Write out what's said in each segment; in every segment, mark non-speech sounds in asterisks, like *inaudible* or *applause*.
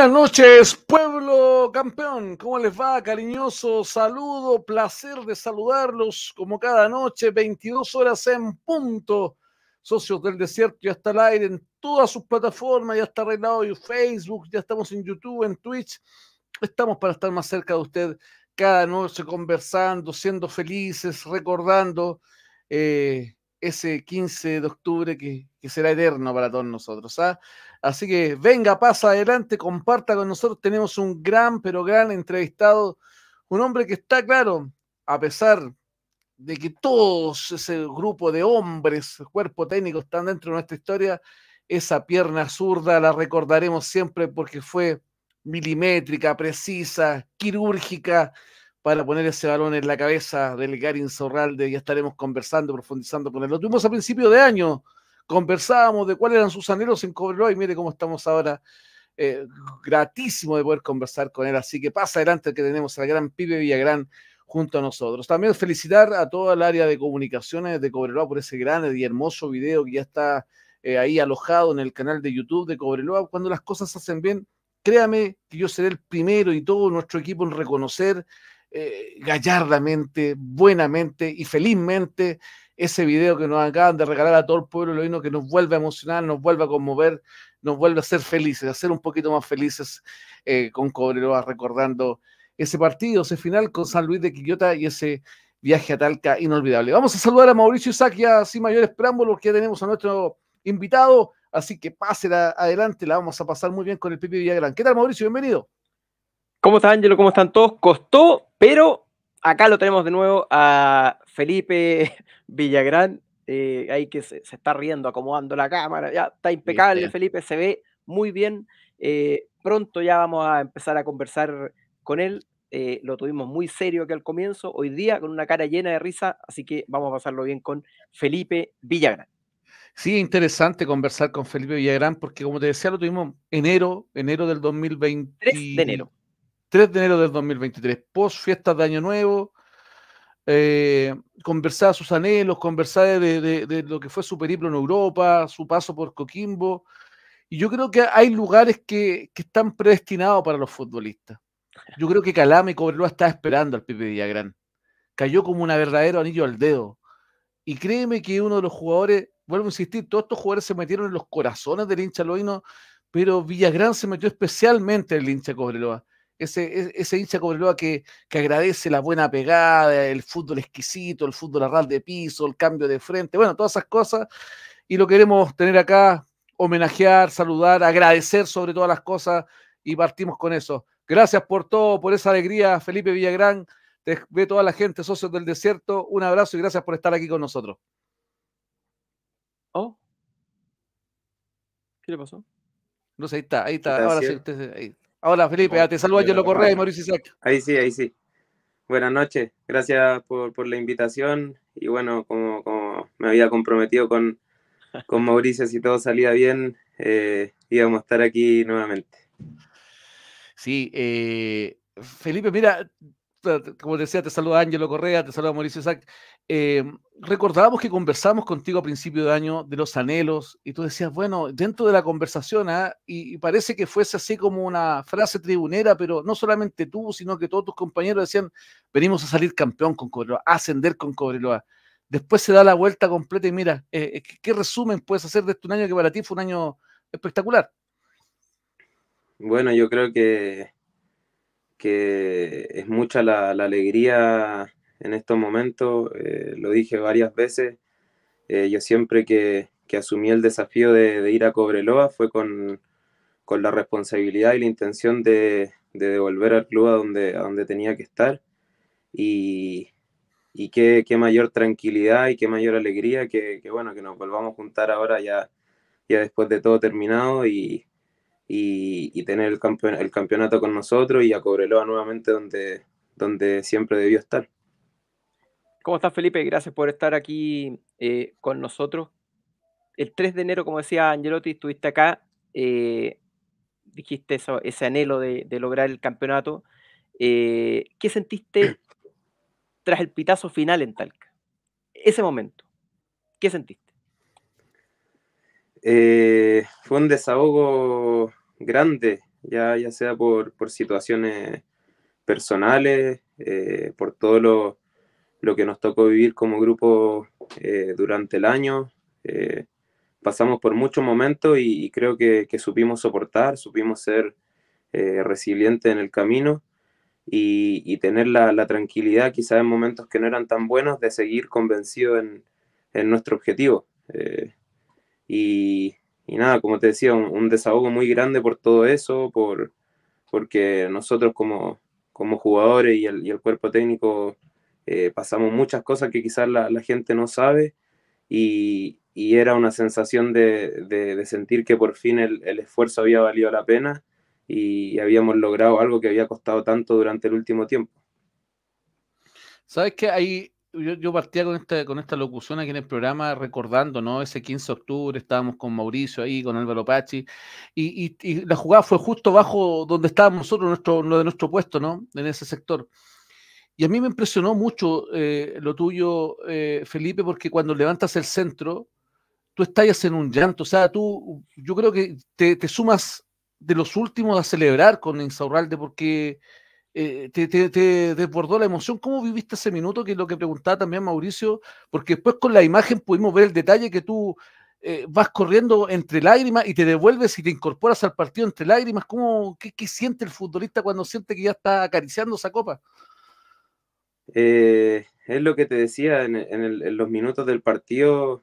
Buenas noches, pueblo campeón. ¿Cómo les va? Cariñoso saludo, placer de saludarlos como cada noche, 22 horas en punto. Socios del Desierto ya está el aire en todas sus plataformas, ya está arreglado en Facebook, ya estamos en YouTube, en Twitch. Estamos para estar más cerca de usted cada noche conversando, siendo felices, recordando eh, ese 15 de octubre que, que será eterno para todos nosotros. ¿ah? Así que venga, pasa adelante, comparta con nosotros. Tenemos un gran, pero gran entrevistado, un hombre que está claro, a pesar de que todos ese grupo de hombres, cuerpo técnico, están dentro de nuestra historia, esa pierna zurda la recordaremos siempre porque fue milimétrica, precisa, quirúrgica, para poner ese balón en la cabeza del Garin Zorralde y estaremos conversando, profundizando con él. Lo tuvimos a principio de año, conversábamos de cuáles eran sus anhelos en Cobreloa y mire cómo estamos ahora. Eh, gratísimo de poder conversar con él. Así que pasa adelante que tenemos al gran pibe Villagrán junto a nosotros. También felicitar a toda el área de comunicaciones de Cobreloa por ese gran y hermoso video que ya está eh, ahí alojado en el canal de YouTube de Cobreloa. Cuando las cosas se hacen bien, créame que yo seré el primero y todo nuestro equipo en reconocer eh, gallardamente, buenamente y felizmente ese video que nos acaban de regalar a todo el pueblo lo vino que nos vuelve a emocionar, nos vuelve a conmover, nos vuelve a ser felices, a ser un poquito más felices eh, con Cobreroa, recordando ese partido, ese final con San Luis de Quillota y ese viaje a Talca inolvidable. Vamos a saludar a Mauricio Isaquia sin mayores preámbulos, que ya tenemos a nuestro invitado, así que pase adelante, la vamos a pasar muy bien con el Pipi Villagrán. ¿Qué tal, Mauricio? Bienvenido. ¿Cómo está, Ángelo? ¿Cómo están todos? Costó, pero acá lo tenemos de nuevo a Felipe *laughs* Villagrán, eh, ahí que se, está riendo, acomodando la cámara, ya está impecable, Felipe, se ve muy bien. Eh, pronto ya vamos a empezar a conversar con él. Eh, lo tuvimos muy serio aquí al comienzo, hoy día con una cara llena de risa, así que vamos a pasarlo bien con Felipe Villagrán. Sí, interesante conversar con Felipe Villagrán porque como te decía, lo tuvimos enero, enero del 2023 3 de enero. 3 de enero del 2023, post fiestas de Año Nuevo, eh, conversaba sus anhelos, conversaba de, de, lo que fue su periplo en Europa, su paso por Coquimbo. Y yo creo que hay lugares que, están predestinados para los futbolistas. Yo creo que Calame Cobreloa está esperando al Pipe Villagrán. Cayó como un verdadero anillo al dedo. Y créeme que uno de los jugadores, vuelvo a insistir, todos estos jugadores se metieron en los corazones del hincha Loino, pero Villagrán se metió especialmente en el hincha Cobreloa ese, e, ese hincha Cobreloa que, que agradece la buena pegada, el fútbol exquisito, el fútbol arral de piso, el cambio de frente, bueno, todas esas cosas. Y lo queremos tener acá, homenajear, saludar, agradecer sobre todas las cosas y partimos con eso. Gracias por todo, por esa alegría, Felipe Villagrán. Te ve toda la gente, socios del desierto. Un abrazo y gracias por estar aquí con nosotros. ¿Oh? ¿Qué le pasó? No sé, ahí está, ahí está. Ahora sí, ahí. Hola Felipe, te saluda yo Correa y Mauricio Isaac. Ahí sí, ahí sí. Buenas noches, gracias por, la invitación y bueno, como, me había comprometido con, Mauricio, si todo salía bien, eh, íbamos a estar aquí nuevamente. Sí, eh, Felipe, mira, como decía, te saluda Ángelo Correa, te saluda Mauricio Isaac. Eh, recordábamos que conversamos contigo a principio de año de los anhelos y tú decías, bueno, dentro de la conversación, ¿ah?", y, parece que fuese así como una frase tribunera, pero no solamente tú, sino que todos tus compañeros decían, venimos a salir campeón con Cobreloa, a ascender con Cobreloa. Después se da la vuelta completa y mira, eh, eh, ¿qué resumen puedes hacer de este año que para ti fue un año espectacular? Bueno, yo creo que que es mucha la, alegría en estos momentos, eh, lo dije varias veces, eh, yo siempre que, que, asumí el desafío de, ir a Cobreloa fue con, la responsabilidad y la intención de, de devolver al club a donde, donde tenía que estar. Y, y qué, mayor tranquilidad y qué mayor alegría que, que, bueno, que nos volvamos a juntar ahora ya, ya después de todo terminado y, y, tener el, el campeonato con nosotros y a Cobreloa nuevamente donde, donde siempre debió estar. ¿Cómo estás, Felipe? Gracias por estar aquí eh, con nosotros. El 3 de enero, como decía Angelotti, estuviste acá, eh, dijiste eso, ese anhelo de, lograr el campeonato. Eh, ¿Qué sentiste *clears throat* tras el pitazo final en Talca? Ese momento, ¿qué sentiste? fue un desahogo grande, ya, ya sea por, situaciones personales, eh, por todo lo, que nos tocó vivir como grupo eh, durante el año. Eh, pasamos por muchos momentos y, creo que, supimos soportar, supimos ser resilientes en el camino y, tener la, tranquilidad, quizás en momentos que no eran tan buenos, de seguir convencido en, en nuestro objetivo. Y, y nada, como te decía, un, desahogo muy grande por todo eso, por, porque nosotros como, jugadores y el, cuerpo técnico eh, pasamos muchas cosas que quizás la, la gente no sabe y, y era una sensación de, de, sentir que por fin el, esfuerzo había valido la pena y habíamos logrado algo que había costado tanto durante el último tiempo. Sabes qué? Hay yo, partía con esta, con esta locución aquí en el programa recordando, ¿no? Ese 15 de octubre estábamos con Mauricio ahí, con Álvaro Pachi, y, la jugada fue justo bajo donde estábamos nosotros, nuestro, lo de nuestro puesto, ¿no? En ese sector. Y a mí me impresionó mucho eh, lo tuyo, eh, Felipe, porque cuando levantas el centro, tú estallas en un llanto, o sea, tú, yo creo que te, te sumas de los últimos a celebrar con Insaurralde, porque eh, te, desbordó la emoción. ¿Cómo viviste ese minuto? Que es lo que preguntaba también Mauricio, porque después con la imagen pudimos ver el detalle que tú eh, vas corriendo entre lágrimas y te devuelves y te incorporas al partido entre lágrimas. ¿Cómo, qué, siente el futbolista cuando siente que ya está acariciando esa copa? Eh, es lo que te decía en, los minutos del partido.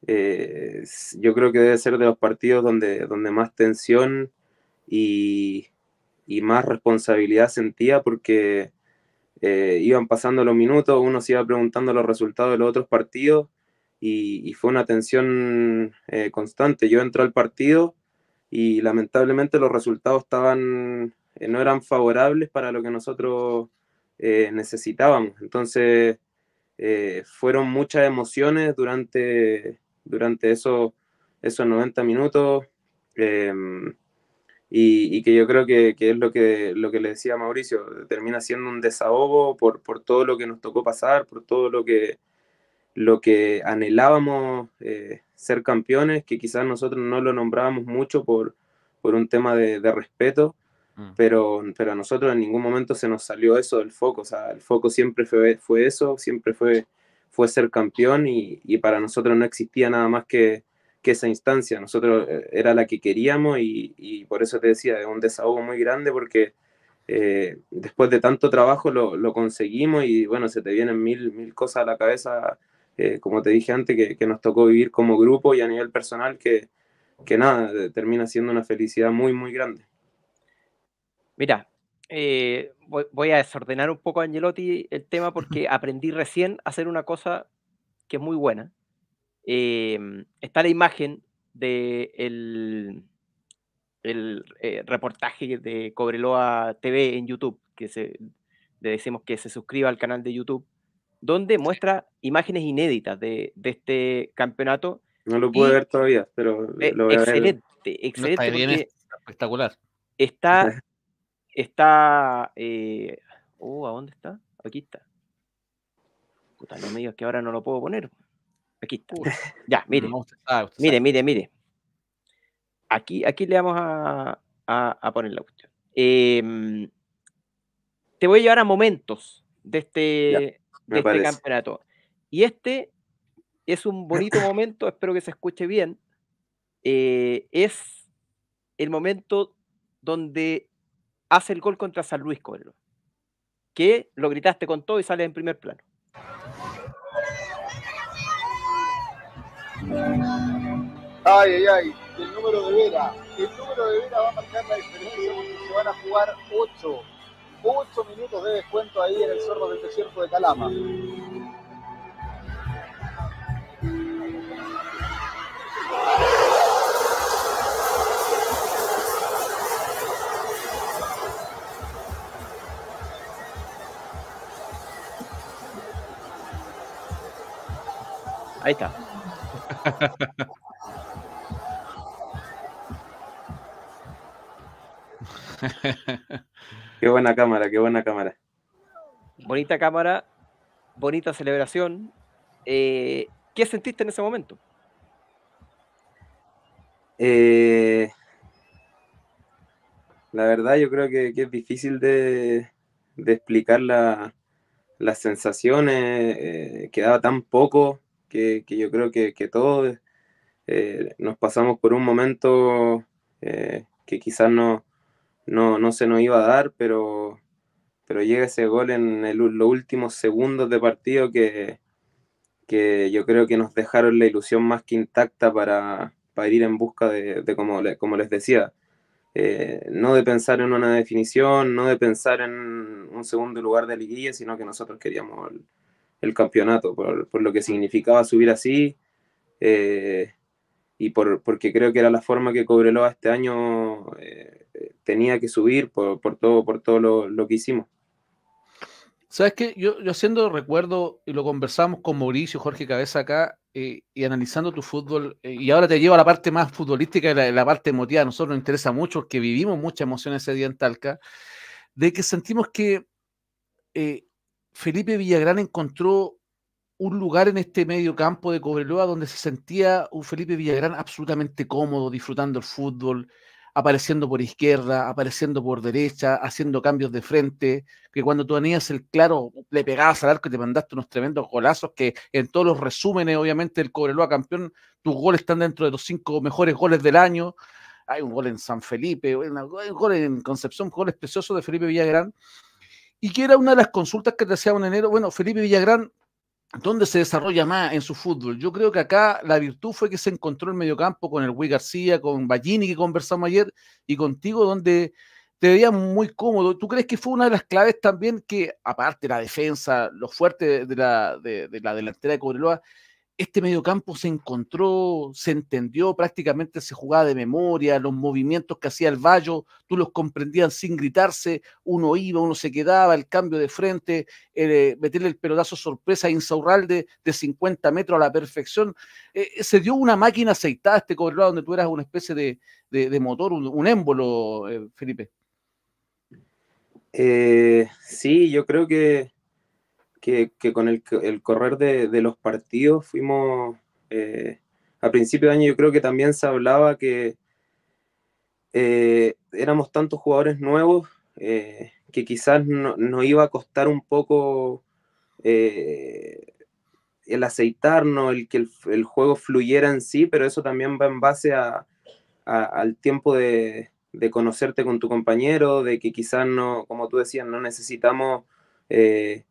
yo creo que debe ser de los partidos donde, donde más tensión y, y más responsabilidad sentía porque eh, iban pasando los minutos, uno se iba preguntando los resultados de los otros partidos y, fue una tensión eh, constante. Yo entré al partido y lamentablemente los resultados estaban, eh, no eran favorables para lo que nosotros necesitábamos. Entonces fueron muchas emociones durante, durante esos, esos 90 minutos. Em, y, que yo creo que, es lo que, lo que le decía Mauricio, termina siendo un desahogo por, por todo lo que nos tocó pasar, por todo lo que, lo que anhelábamos eh, ser campeones, que quizás nosotros no lo nombrábamos mucho por, por un tema de, respeto, mm. pero, pero a nosotros en ningún momento se nos salió eso del foco, o sea, el foco siempre fue, fue eso, siempre fue, fue ser campeón y, y para nosotros no existía nada más que, que esa instancia. Nosotros eh, era la que queríamos y, por eso te decía, es un desahogo muy grande porque eh, después de tanto trabajo lo, conseguimos y bueno, se te vienen mil, cosas a la cabeza, eh, como te dije antes, que, nos tocó vivir como grupo y a nivel personal que, nada, termina siendo una felicidad muy, muy grande. Mira, voy, voy, a desordenar un poco, Angelotti, el tema porque aprendí recién a hacer una cosa que es muy buena Em, está la imagen del el, eh, reportaje de Cobreloa TV en YouTube, que se, le decimos que se suscriba al canal de YouTube, donde muestra imágenes inéditas de, este campeonato. No lo pude ver todavía, pero eh, lo excelente, Excelente, espectacular. Está, *laughs* está, eh, oh, ¿a dónde está? Aquí está. Puta, no me digas que ahora no lo puedo poner. Aquí está. *laughs* ya, mire. mire, mire, mire. Aquí, aquí le vamos a, a, poner la cuestión. Em, te voy a llevar a momentos de este, este campeonato. Y este es un bonito *laughs* momento, espero que se escuche bien. Eh, es el momento donde hace el gol contra San Luis Coelho, que lo gritaste con todo y sale en primer plano. Ay, ay, ay. El número de Vera. El número de Vera va a marcar la diferencia porque se van a jugar 8. 8 minutos de descuento ahí en el Cerro del Desierto de Calama. Ahí está. *laughs* qué buena cámara, qué buena cámara. Bonita cámara, bonita celebración. Eh, ¿Qué sentiste en ese momento? Eh, la verdad yo creo que, es difícil de, explicar las sensaciones, eh, quedaba tan poco, que, yo creo que, todos eh, nos pasamos por un momento eh, que quizás no, no, se nos iba a dar, pero, pero llega ese gol en los últimos segundos de partido que, yo creo que nos dejaron la ilusión más que intacta para, ir en busca de, como, como les decía, eh, no de pensar en una definición, no de pensar en un segundo lugar de liguilla, sino que nosotros queríamos el campeonato, por, lo que significaba subir así eh, y porque creo que era la forma que Cobreloa este año eh, eh, tenía que subir por, todo, por todo lo, que hicimos. Sabes que yo, yo haciendo recuerdo, y lo conversamos con Mauricio, Jorge Cabeza acá, y analizando tu fútbol, y ahora te llevo a la parte más futbolística, la, parte emotiva, a nosotros nos interesa mucho, porque vivimos muchas emociones ese día en Talca, de que sentimos que eh, Felipe Villagrán encontró un lugar en este medio campo de Cobreloa donde se sentía un Felipe Villagrán absolutamente cómodo, disfrutando el fútbol, apareciendo por izquierda, apareciendo por derecha, haciendo cambios de frente, que cuando tú tenías el claro, le pegabas al arco y te mandaste unos tremendos golazos que en todos los resúmenes, obviamente, el Cobreloa campeón, tus goles están dentro de los cinco mejores goles del año. Hay un gol en San Felipe, un gol en Concepción, goles precioso de Felipe Villagrán y que era una de las consultas que te hacía en enero. Bueno, Felipe Villagrán, ¿dónde se desarrolla más en su fútbol? Yo creo que acá la virtud fue que se encontró el mediocampo con el Wii García, con Ballini que conversamos ayer y contigo, donde te veía muy cómodo. ¿Tú crees que fue una de las claves también que, aparte de la defensa, lo fuerte de la, de la delantera de Cobreloa, este mediocampo se encontró, se entendió, prácticamente se jugaba de memoria, los movimientos que hacía el Vallo, tú los comprendías sin gritarse, uno iba, uno se quedaba, el cambio de frente, eh, meterle el pelotazo sorpresa a Insaurralde de 50 metros a la perfección. Eh, eh, se dio una máquina aceitada este corredor donde tú eras una especie de, motor, un, émbolo, Felipe. sí, yo creo que que, con el, correr de, los partidos fuimos, eh, a principio de año yo creo que también se hablaba que eh, éramos tantos jugadores nuevos eh, que quizás nos iba a costar un poco el aceitarnos, el que el, juego fluyera en sí, pero eso también va en base al tiempo de, conocerte con tu compañero, de que quizás no, como tú decías, no necesitamos eh,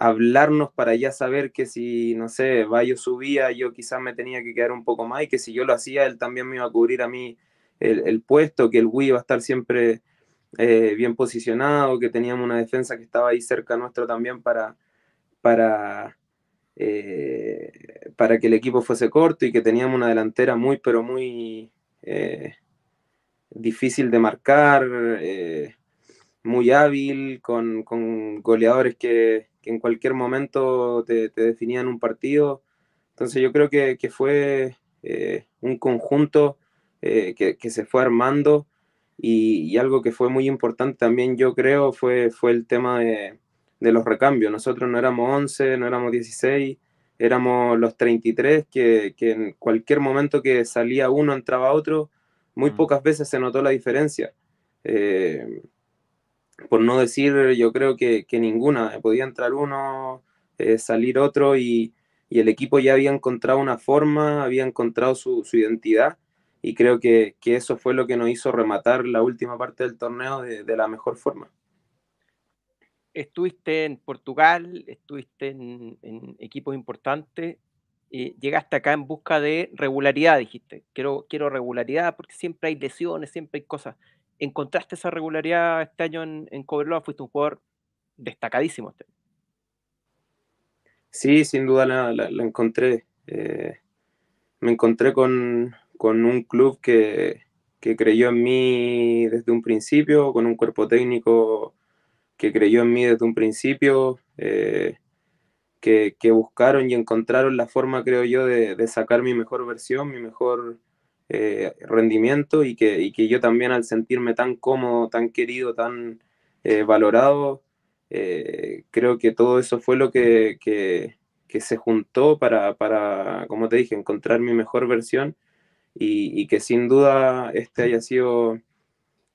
hablarnos para ya saber que si, no sé, Bayo subía, yo quizás me tenía que quedar un poco más y que si yo lo hacía, él también me iba a cubrir a mí el, puesto, que el Wii iba a estar siempre eh, bien posicionado, que teníamos una defensa que estaba ahí cerca nuestro también para, para, eh, para que el equipo fuese corto y que teníamos una delantera muy, pero muy eh, difícil de marcar, muy hábil, con, con goleadores que que en cualquier momento te, definían un partido. Entonces yo creo que, fue eh, un conjunto eh, que, se fue armando y, algo que fue muy importante también yo creo fue, fue el tema de, los recambios. Nosotros no éramos 11, no éramos 16, éramos los 33 que, que en cualquier momento que salía uno entraba otro, muy mm. pocas veces se notó la diferencia. Eh, por no decir yo creo que, que ninguna, eh, podía entrar uno, eh, salir otro y, el equipo ya había encontrado una forma, había encontrado su, identidad y creo que, eso fue lo que nos hizo rematar la última parte del torneo de, la mejor forma. Estuviste en Portugal, estuviste en, equipos importantes, eh, llegaste acá en busca de regularidad, dijiste, quiero, quiero regularidad porque siempre hay lesiones, siempre hay cosas. ¿Encontraste esa regularidad este año en, en Cobreloa? Fuiste un jugador destacadísimo este Sí, sin duda la, la, encontré. Eh, me encontré con, un club que, creyó en mí desde un principio, con un cuerpo técnico que creyó en mí desde un principio, eh, que, buscaron y encontraron la forma, creo yo, de sacar mi mejor versión, mi mejor eh, rendimiento y que, yo también al sentirme tan cómodo, tan querido, tan eh, valorado, eh, creo que todo eso fue lo que, se juntó para, para, como te dije, encontrar mi mejor versión y, que sin duda este haya sido,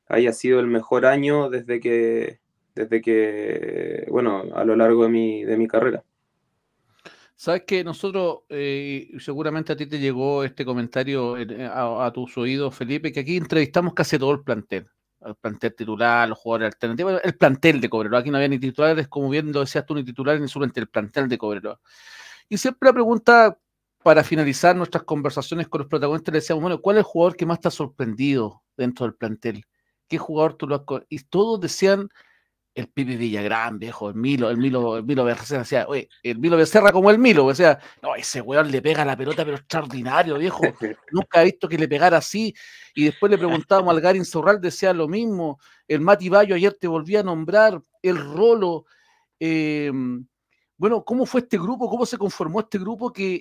haya sido el mejor año desde que, desde que, bueno, a lo largo de mi carrera. Sabes que nosotros, eh, seguramente a ti te llegó este comentario eh, a, tus oídos, Felipe, que aquí entrevistamos casi todo el plantel. El plantel titular, los jugadores alternativos, el plantel de Cobreloa. Aquí no había ni titulares, como bien lo decías tú, ni titulares ni solamente el plantel de Cobreloa. Y siempre la pregunta para finalizar nuestras conversaciones con los protagonistas, le decíamos, bueno, ¿cuál es el jugador que más te ha sorprendido dentro del plantel? ¿Qué jugador tú lo has... Y todos decían el Pipe Villagrán, viejo, el Milo, el Milo, el Milo Becerra, oye, el Milo Becerra como el Milo, o sea, no, ese weón le pega la pelota, pero extraordinario, viejo. Nunca he visto que le pegara así. Y después le preguntábamos al Garin Zorral, decía lo mismo. El Mati Bayo ayer te volví a nombrar, el Rolo, eh, bueno, ¿cómo fue este grupo? ¿Cómo se conformó este grupo que,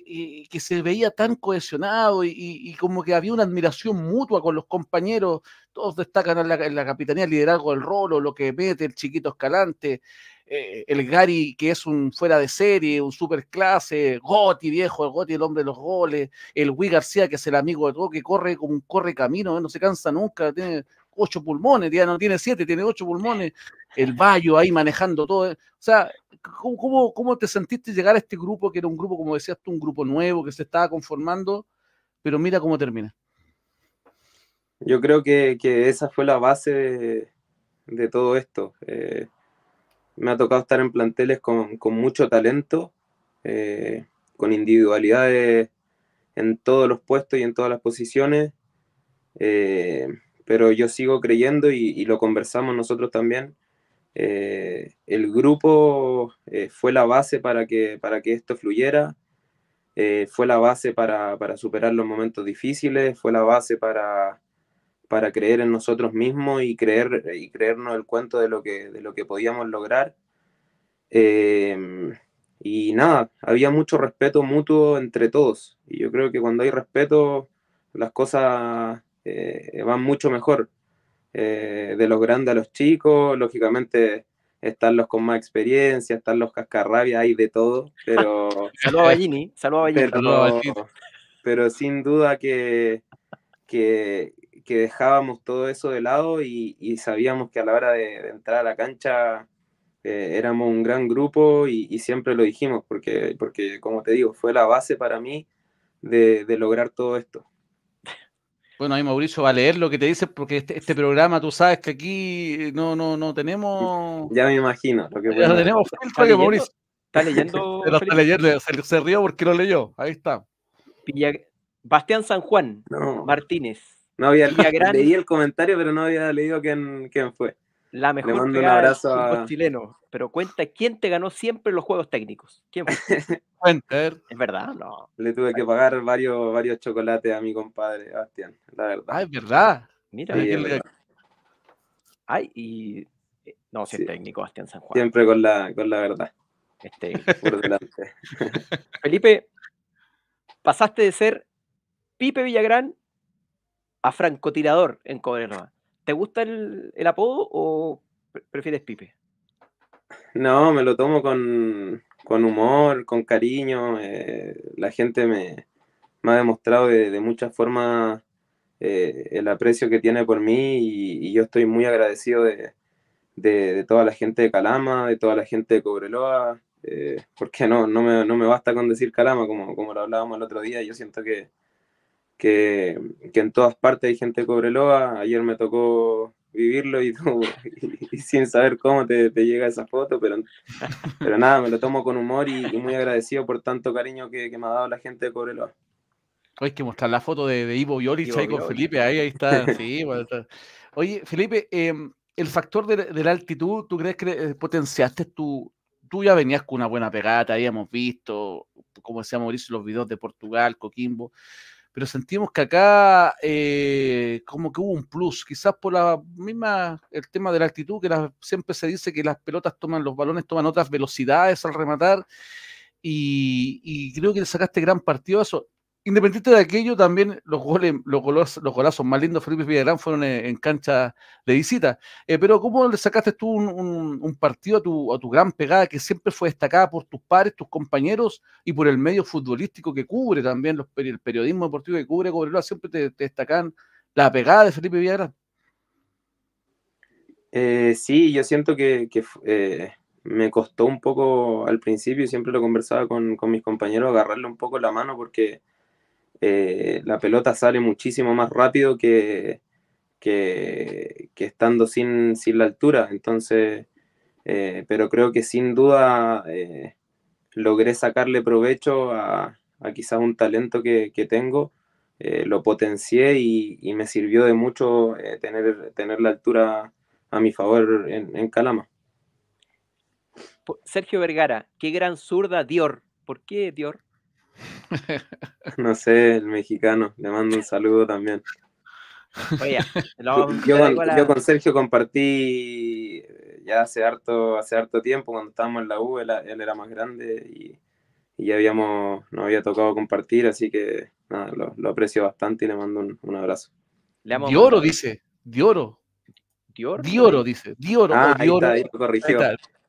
eh, se veía tan cohesionado y, como que había una admiración mutua con los compañeros? Todos destacan en la, en la capitanía el liderazgo del Rolo, lo que mete el chiquito Escalante, eh, el Gary que es un fuera de serie, un superclase, clase, Gotti viejo, el Gotti el hombre de los goles, el Wii García que es el amigo de todo, que corre como corre camino, eh, no se cansa nunca, tiene ocho pulmones, ya no tiene siete, tiene ocho pulmones, el Bayo ahí manejando todo. Eh, o sea, ¿cómo, te sentiste llegar a este grupo que era un grupo, como decías tú, un grupo nuevo que se estaba conformando? Pero mira cómo termina. Yo creo que, esa fue la base de, todo esto. Eh, me ha tocado estar en planteles con, mucho talento, eh, con individualidades en todos los puestos y en todas las posiciones. Eh, pero yo sigo creyendo y, lo conversamos nosotros también. Eh, el grupo eh, fue la base para que, para que esto fluyera, eh, fue la base para, superar los momentos difíciles, fue la base para, creer en nosotros mismos y, creer, y creernos el cuento de lo que, de lo que podíamos lograr. y nada, había mucho respeto mutuo entre todos. Y yo creo que cuando hay respeto, las cosas eh, van mucho mejor. Eh, de los grandes a los chicos, lógicamente están los con más experiencia, están los cascarrabias, hay de todo, pero... *laughs* saludos a Ballini, saludos Pero, sin duda que, dejábamos todo eso de lado y, sabíamos que a la hora de, entrar a la cancha eh, éramos un gran grupo y, siempre lo dijimos, porque, porque como te digo, fue la base para mí de lograr todo esto. Bueno, ahí Mauricio va a leer lo que te dice, porque este, este programa, tú sabes que aquí eh, no, no, no tenemos. Ya me imagino. Lo que ya no tenemos que Mauricio. Está leyendo. *laughs* se, rió porque lo leyó. Ahí está. Bastián San Juan Martínez. No había leído. *laughs* leí el comentario, pero no había leído quién fue la mejor Le mando un abrazo a... chileno, pero cuenta quién te ganó siempre los juegos técnicos. ¿Quién fue? *laughs* es verdad, no. Le tuve que pagar varios, varios chocolates a mi compadre, Bastián, la verdad. Ah, es verdad. Mira, Ay, y no, si técnico, Bastián San Juan. Siempre con la, la verdad. *laughs* por delante. *laughs* Felipe, pasaste de ser Pipe Villagrán a francotirador en Nueva. ¿Te gusta el, apodo o prefieres Pipe? No, me lo tomo con, humor, con cariño. Eh, la gente me, ha demostrado de, muchas formas eh, el aprecio que tiene por mí y, yo estoy muy agradecido de, toda la gente de Calama, de toda la gente de Cobreloa, eh, porque no, me, no, me, basta con decir Calama, como, como lo hablábamos el otro día. Yo siento que, que, que en todas partes hay gente de Cobreloa. Ayer me tocó vivirlo y, *laughs* sin saber cómo te, llega esa foto, pero, pero nada, me lo tomo con humor y, muy agradecido por tanto cariño que, que, me ha dado la gente de Cobreloa. Hay que mostrar la foto de, Ivo Violi ahí con Felipe, ahí, ahí está. *laughs* Sí, Oye, Felipe, em, el factor de, la altitud, ¿tú crees que eh, potenciaste tu... Tú ya venías con una buena pegada, habíamos visto, como decía Mauricio, los videos de Portugal, Coquimbo, pero sentimos que acá eh, como que hubo un plus, quizás por la misma, el tema de la actitud, que siempre se dice que las pelotas toman, los balones toman otras velocidades al rematar, y, y creo que le sacaste gran partido a eso independiente de aquello, también los goles, los, los golazos más lindos Felipe Villagrán fueron eh, en, cancha de visita. Eh, pero, ¿cómo le sacaste tú un, partido a tu, gran pegada que siempre fue destacada por tus padres, tus compañeros y por el medio futbolístico que cubre también, los, el periodismo deportivo que cubre Cobreloa? Siempre te, destacan la pegada de Felipe Villagrán. Eh, sí, yo siento que, eh, me costó un poco al principio, siempre lo conversaba con, con mis compañeros, agarrarle un poco la mano porque eh, la pelota sale muchísimo más rápido que, estando sin, sin, la altura. Entonces, eh, pero creo que sin duda eh, logré sacarle provecho a, quizás un talento que, tengo. lo potencié y, me sirvió de mucho tener, tener la altura a mi favor en, en Calama. Sergio Vergara, qué gran zurda Dior. ¿Por qué Dior? No sé, el mexicano, le mando un saludo también. Oye, *laughs* yo, con Sergio compartí eh, ya hace harto, hace harto tiempo, cuando estábamos en la U, él, era más grande y, ya habíamos, nos había tocado compartir, así que lo, aprecio bastante y le mando un, abrazo. Dioro, dice, Dioro. Dioro, dice. Dioro. oro de ah, Ahí, dice lo corrigió.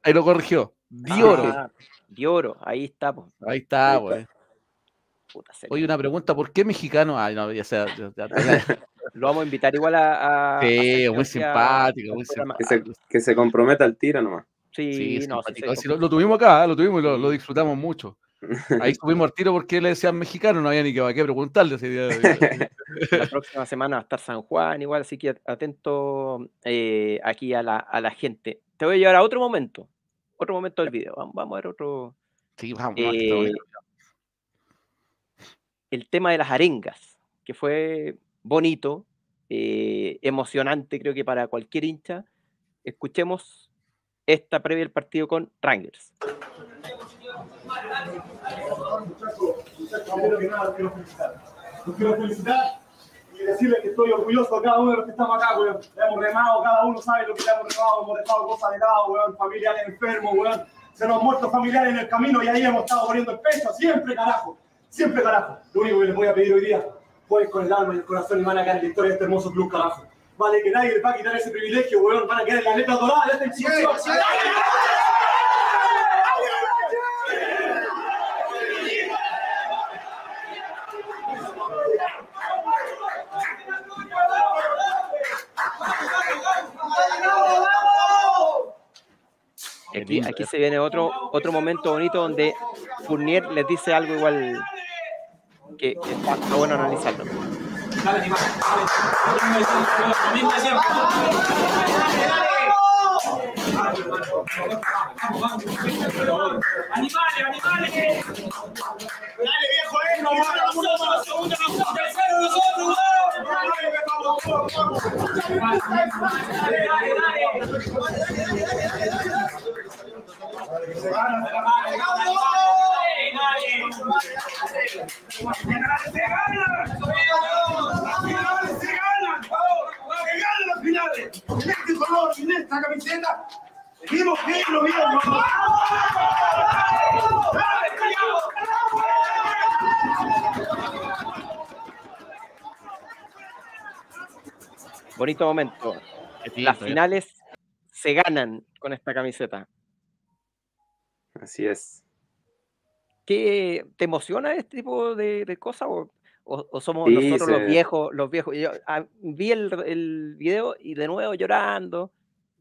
Ahí, lo corrigió. Ah, Dioro. Ah, Dioro, ahí está. Ahí está, güey. Hoy una pregunta, ¿por qué mexicano? *laughs* Lo vamos a invitar igual a. sí, muy simpático, Que se, comprometa al tiro nomás. Sí, sí no, lo, tuvimos acá, ¿eh? lo tuvimos y lo, disfrutamos mucho. *laughs* Ahí subimos al tiro porque le decían mexicano, no había ni que, preguntarle La próxima semana va a estar San Juan, igual, así que atento eh, aquí a la, gente. Te voy a llevar a otro momento, otro momento del video. Vamos, a ver otro. Sí, vamos el tema de las arengas, que fue bonito, eh, emocionante, creo que para cualquier hincha. Escuchemos esta previa del partido con Rangers. Primero que quiero Los quiero felicitar y decirles que estoy orgulloso de cada uno de los que estamos acá, weón. Le hemos remado, cada uno sabe lo que le hemos remado, hemos dejado cosas de lado, weón, familiares enfermos, weón. Se nos han muerto familiares en el camino y ahí hemos estado poniendo el pecho siempre, carajo. Siempre carajo. Lo único que les voy a pedir hoy día, jueguen con el alma y el corazón y van a ganar la historia de este hermoso club, carajo. Vale, que nadie les va a quitar ese privilegio, weón. Van a quedar en la letra dorada de esta institución. Aquí, aquí, se viene otro, otro momento bonito donde Fournier les dice algo igual que, está, bueno analizarlo. Dale, ¡Animales, animales! animales viejo, eh! Bonito momento. Las eh. finales se ganan con esta camiseta. Así es. ¿Qué, ¿Te emociona este tipo de, cosas? O, somos nosotros los viejos? Los viejos? Yo ah, vi el, video y de nuevo llorando.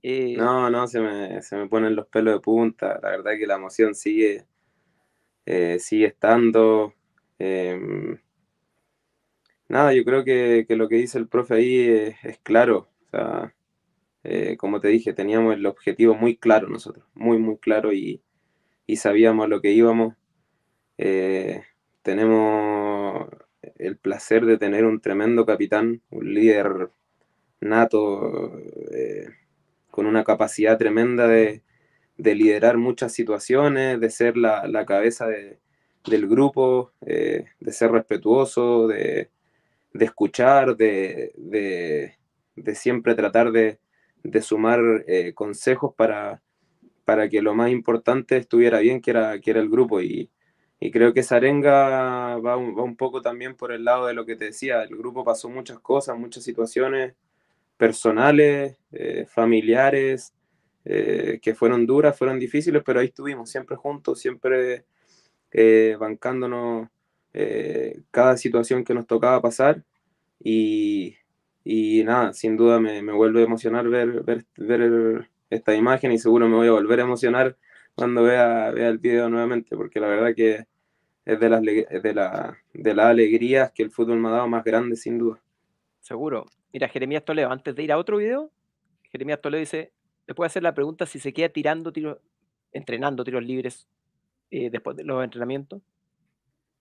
Eh, no, no, se me, ponen los pelos de punta. La verdad que la emoción sigue, eh, sigue estando. Em, nada, yo creo que, lo que dice el profe ahí es, claro. O sea, eh, como te dije, teníamos el objetivo muy claro nosotros, muy, muy claro y, y sabíamos a lo que íbamos. Eh, tenemos el placer de tener un tremendo capitán, un líder nato, eh, con una capacidad tremenda de, liderar muchas situaciones, de ser la, cabeza del grupo, eh, de ser respetuoso, de escuchar, de, siempre tratar de, sumar consejos para, para que lo más importante estuviera bien, que era, que era el grupo. Y, creo que esa arenga va un, poco también por el lado de lo que te decía. El grupo pasó muchas cosas, muchas situaciones personales, eh, familiares, eh, que fueron duras, fueron difíciles, pero ahí estuvimos, siempre juntos, siempre eh, bancándonos cada situación que nos tocaba pasar. Y, y nada, sin duda me, me vuelve a emocionar ver, ver, ver el, esta imagen y seguro me voy a volver a emocionar cuando vea, el video nuevamente, porque la verdad que es de las, de, la, alegrías que el fútbol me ha dado más grande, sin duda. Seguro. Mira, Jeremías Toledo, antes de ir a otro video, Jeremías Toledo dice, te puede hacer la pregunta si se queda tirando tiros, entrenando tiros libres eh, después de los entrenamientos.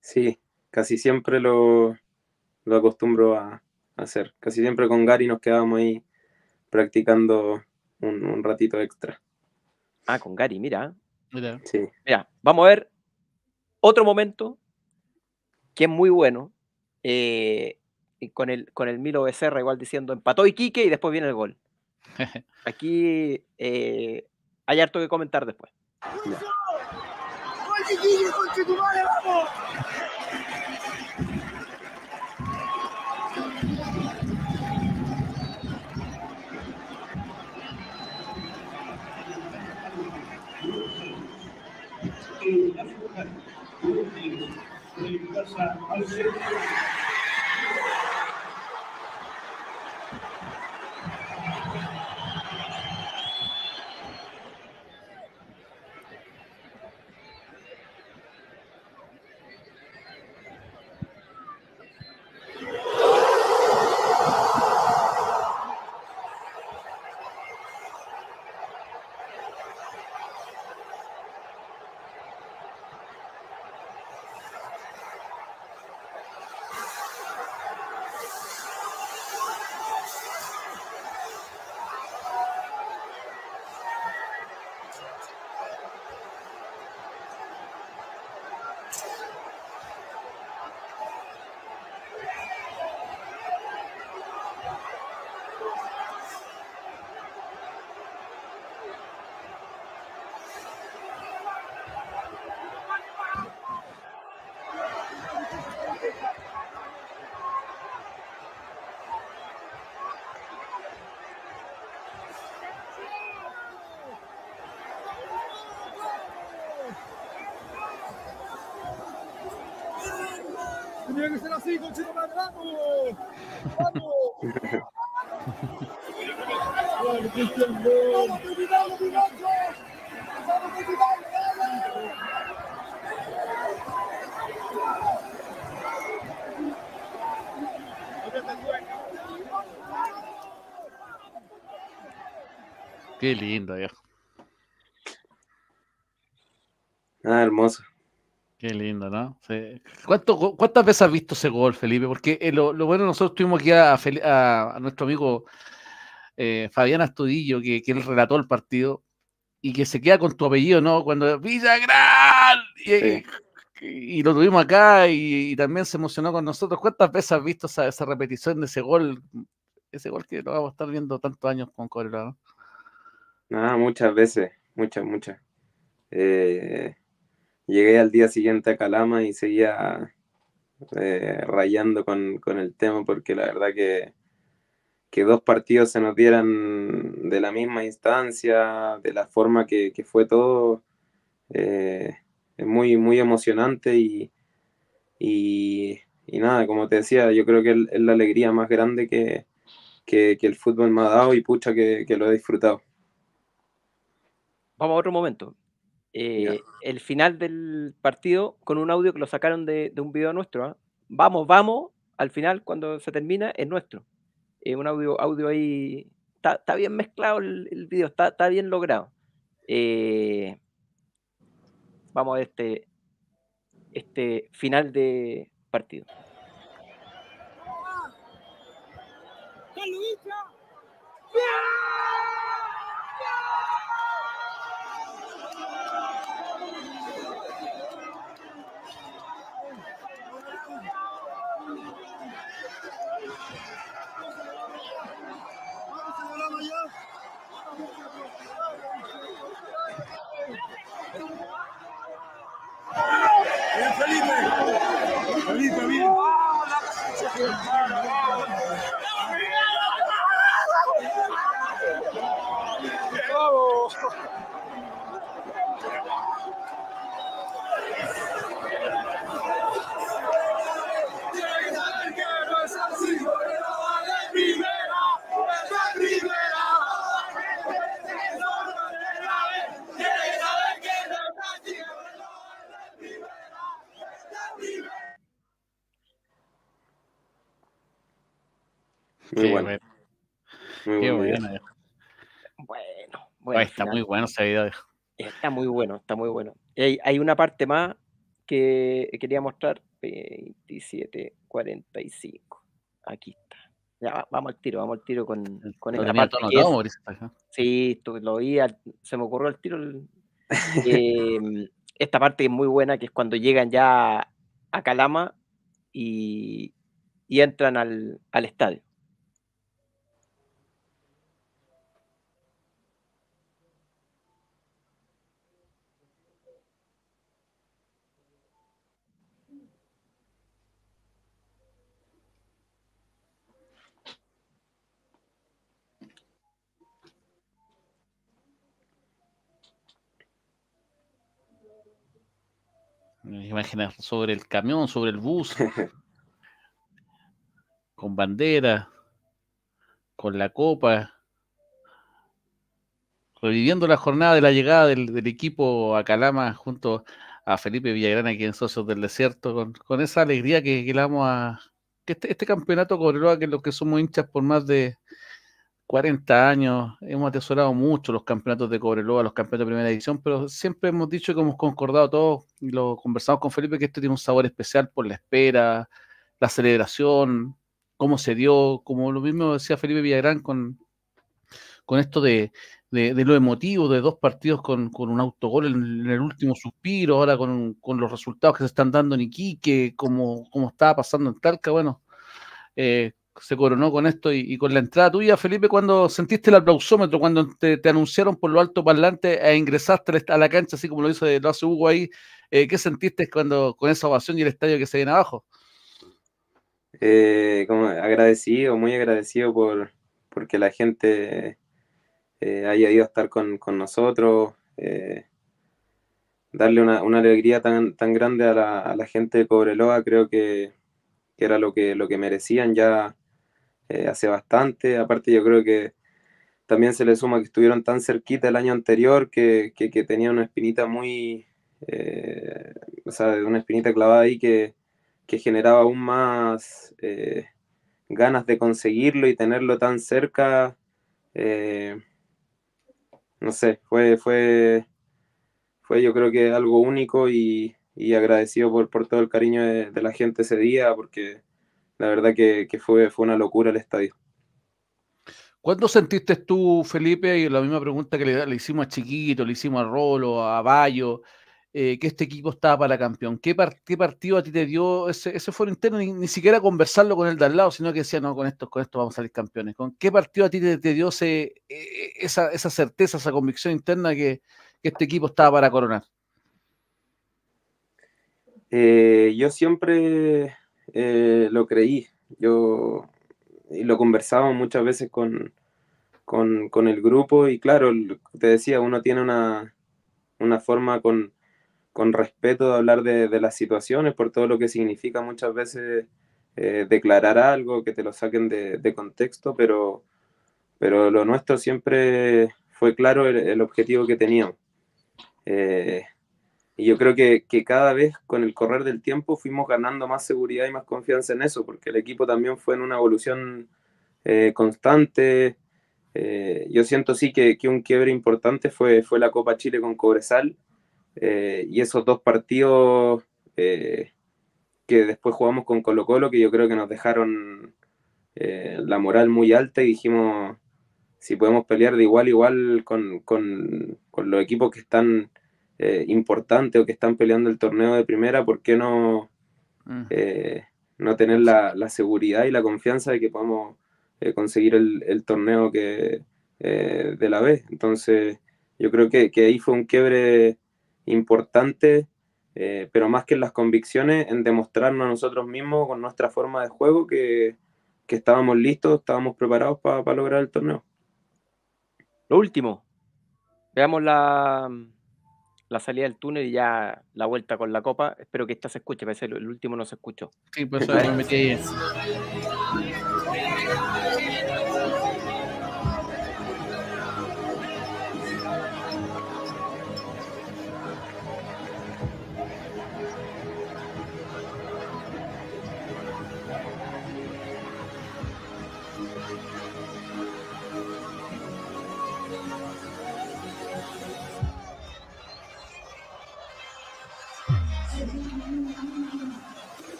Sí, casi siempre lo, lo acostumbro a, a hacer. Casi siempre con Gary nos quedábamos ahí practicando un, ratito extra. Ah, con Gary, mira. Mira. Sí. mira, vamos a ver otro momento que es muy bueno. Eh, con el, con el Milo Becerra igual diciendo empató Iquique y después viene el gol. *laughs* Aquí eh, hay harto que comentar después. মানুষের Diego será assim, continua bravo! Bravo! Cristiano Vamos, Que linda, é. ¿Cuántas veces has visto ese gol, Felipe? Porque eh, lo, bueno, nosotros tuvimos aquí a, nuestro amigo eh, Fabián Astudillo, que, que, él relató el partido y que se queda con tu apellido, ¿no? Cuando Villagrán. Y, y, lo tuvimos acá y, también se emocionó con nosotros. ¿Cuántas veces has visto esa, repetición de ese gol? Ese gol que lo vamos a estar viendo tantos años con Correa, Nada, ah, muchas veces, muchas, muchas. Eh, Llegué al día siguiente a Calama y seguía eh, rayando con, el tema porque la verdad que, dos partidos se nos dieran de la misma instancia, de la forma que, fue todo, eh, es muy, muy emocionante y, nada, como te decía, yo creo que es la alegría más grande que, el fútbol me ha dado y pucha que, que lo he disfrutado. Vamos a otro momento. Eh, el final del partido con un audio que lo sacaron de, un video nuestro. ¿ah? Vamos, vamos, al final cuando se termina es nuestro. un audio, audio ahí, está, bien mezclado el, el video, está, bien logrado. Eh, vamos a este, este final de partido. ¡Qué Thank you. está muy bueno ese video. Está muy bueno, está muy bueno. Hay, una parte más que quería mostrar. 2745. Aquí está. Ya, vamos al tiro, vamos al tiro con, con esta sí, lo vi, se me ocurrió el tiro. Em, *laughs* esta parte es muy buena, que es cuando llegan ya a Calama y, y entran al, al estadio. Imágenes sobre el camión, sobre el bus, *laughs* con bandera, con la copa, reviviendo la jornada de la llegada del, equipo a Calama junto a Felipe Villagrana, aquí en Socios del Desierto, con, esa alegría que, que le vamos a, que este, este campeonato a que los que somos hinchas por más de, 40 años, hemos atesorado mucho los campeonatos de Cobreloa, los campeonatos de primera edición, pero siempre hemos dicho que hemos concordado todos y lo conversamos con Felipe que esto tiene un sabor especial por la espera, la celebración, cómo se dio, como lo mismo decía Felipe Villagrán con, con esto de, de, lo emotivo de dos partidos con, con un autogol en, el último suspiro, ahora con, con, los resultados que se están dando en Iquique, como, como estaba pasando en Talca, bueno. Eh, se coronó con esto y, con la entrada tuya, Felipe, cuando sentiste el aplausómetro, cuando te, anunciaron por lo alto parlante e ingresaste a la cancha, así como lo hizo eh, lo hace Hugo ahí, eh, ¿qué sentiste cuando con esa ovación y el estadio que se viene abajo? Eh, agradecido, muy agradecido por porque la gente haya ido a estar con, nosotros, darle una, alegría tan, grande a la, gente de Loa, creo que, era lo que, lo que merecían ya eh, hace bastante. Aparte yo creo que también se le suma que estuvieron tan cerquita el año anterior que, que, tenía una espinita muy, eh, o sea, una espinita clavada ahí que, generaba aún más eh, ganas de conseguirlo y tenerlo tan cerca. no sé, fue, fue, fue yo creo que algo único y, y agradecido por, todo el cariño de la gente ese día porque la verdad que, fue, fue una locura el estadio. ¿Cuándo sentiste tú, Felipe, y la misma pregunta que le, hicimos a Chiquito, le hicimos a Rolo, a Bayo, eh, que este equipo estaba para campeón? ¿Qué, qué partido a ti te dio ese, ese interno? Ni, siquiera conversarlo con él de al lado, sino que decía, no, con esto, con esto vamos a salir campeones. ¿Con qué partido a ti te, dio e, e, esa, certeza, esa convicción interna que, este equipo estaba para coronar? Eh, yo siempre eh, lo creí. Yo y lo conversaba muchas veces con, con, con, el grupo y claro, te decía, uno tiene una, una forma con, con, respeto de hablar de, de, las situaciones por todo lo que significa muchas veces eh, declarar algo, que te lo saquen de, contexto, pero, pero lo nuestro siempre fue claro el, objetivo que teníamos. Eh, y yo creo que, cada vez con el correr del tiempo fuimos ganando más seguridad y más confianza en eso, porque el equipo también fue en una evolución eh, constante. Eh, yo siento sí que, un quiebre importante fue, fue la Copa Chile con Cobresal eh, y esos dos partidos que después jugamos con Colo Colo, que yo creo que nos dejaron la moral muy alta y dijimos, si podemos pelear de igual a igual con, con los equipos que están eh, importante o que están peleando el torneo de primera, ¿por qué no, mm. eh, no tener la, seguridad y la confianza de que podamos eh, conseguir el, torneo que, de la B? Entonces, yo creo que, ahí fue un quiebre importante, pero más que en las convicciones, en demostrarnos a nosotros mismos con nuestra forma de juego que, estábamos listos, estábamos preparados para lograr el torneo. Lo último, veamos la, la salida del túnel y ya la vuelta con la copa. Espero que esta se escuche, parece que el último no se escuchó. Pues, *laughs*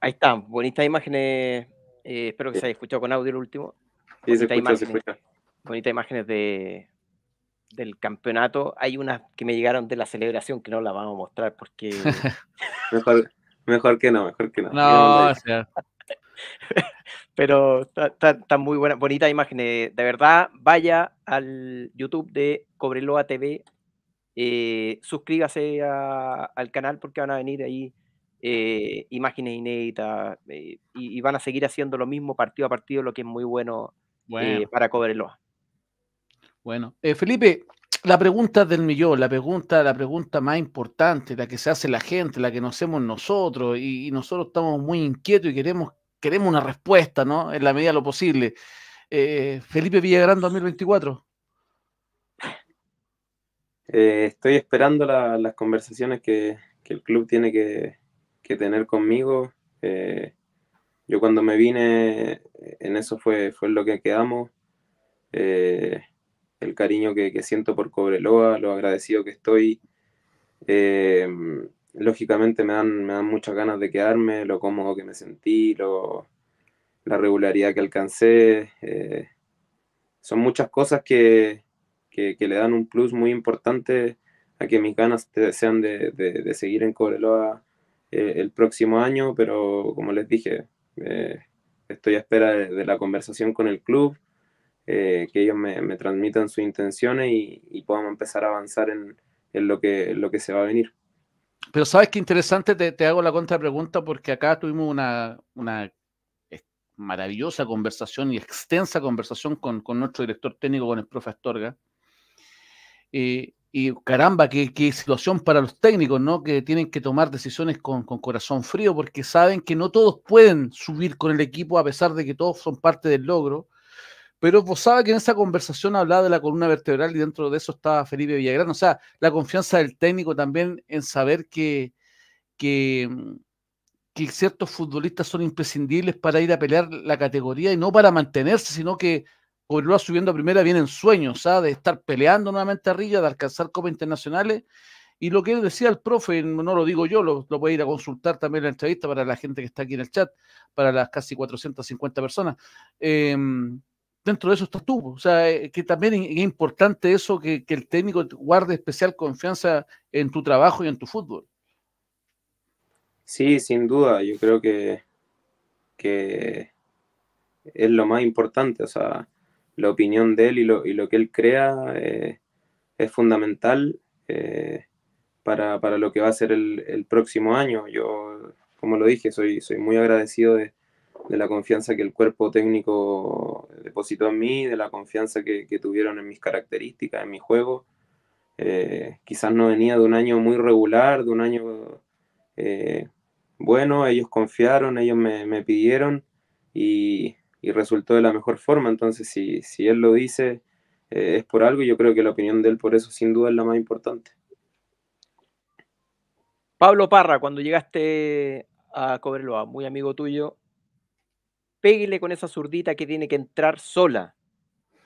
Ahí están, bonitas imágenes. Eh, espero que se haya escuchado con audio el último. Bonitas imágenes de, del campeonato. Hay unas que me llegaron de la celebración que no las vamos a mostrar porque. *laughs* *laughs* mejor, que no, mejor que no. No, *laughs* Pero están muy buenas, bonitas imágenes. De verdad, vaya al YouTube de Cobreloa TV. Eh, suscríbase al canal porque van a venir ahí eh, imágenes inéditas, eh, y, van a seguir haciendo lo mismo partido a partido, lo que es muy bueno, eh, para Cobreloa. Bueno, Felipe, la pregunta del millón, la pregunta, la pregunta más importante, la que se hace la gente, la que nos hacemos nosotros, y, nosotros estamos muy inquietos y queremos, queremos una respuesta, ¿no? En la medida de lo posible. Felipe Villagrán 2024. estoy esperando las conversaciones que, el club tiene que, tener conmigo. Eh, yo cuando me vine, en eso fue, fue lo que quedamos. Eh, el cariño que, siento por Cobreloa, lo agradecido que estoy. Eh, lógicamente me dan, me dan muchas ganas de quedarme, lo cómodo que me sentí, lo, la regularidad que alcancé. son muchas cosas que, que, le dan un plus muy importante a que mis ganas sean de, de seguir en Cobreloa eh, el próximo año, pero como les dije, eh, estoy a espera de, la conversación con el club, eh, que ellos me, transmitan sus intenciones y, y, podamos empezar a avanzar en, en lo, que, lo que se va a venir. Pero sabes qué interesante, te, te hago la contrapregunta porque acá tuvimos una, una maravillosa conversación y extensa conversación con, con, nuestro director técnico, con el profe Astorga. Eh, y caramba, qué, situación para los técnicos, ¿no? Que tienen que tomar decisiones con, corazón frío porque saben que no todos pueden subir con el equipo a pesar de que todos son parte del logro. Pero vos sabes que en esa conversación hablaba de la columna vertebral y dentro de eso estaba Felipe Villagrán. O sea, la confianza del técnico también en saber que, que ciertos futbolistas son imprescindibles para ir a pelear la categoría y no para mantenerse, sino que Cobreloa subiendo a primera vienen sueños, ¿sabes? ¿ah? De estar peleando nuevamente arriba, de alcanzar copas internacionales. Y lo que decía el profe, no lo digo yo, lo, voy a ir a consultar también en la entrevista para la gente que está aquí en el chat, para las casi 450 personas. Em, dentro de eso estás tú. O sea, eh, que también es importante eso, que, el técnico guarde especial confianza en tu trabajo y en tu fútbol. Sí, sin duda, yo creo que, que es lo más importante. O sea, la opinión de él y lo, y lo que él crea eh, es fundamental eh, para, para, lo que va a ser el, el, próximo año. Yo, como lo dije, soy, soy muy agradecido de, de la confianza que el cuerpo técnico depositó en mí, de la confianza que, que tuvieron en mis características, en mi juego. Eh, quizás no venía de un año muy regular, de un año bueno, ellos confiaron, ellos me, me pidieron y, y resultó de la mejor forma. Entonces, si, él lo dice, eh, es por algo yo creo que la opinión de él por eso sin duda es la más importante. Pablo Parra, cuando llegaste a Cobreloa, muy amigo tuyo, pégale con esa zurdita que tiene que entrar sola.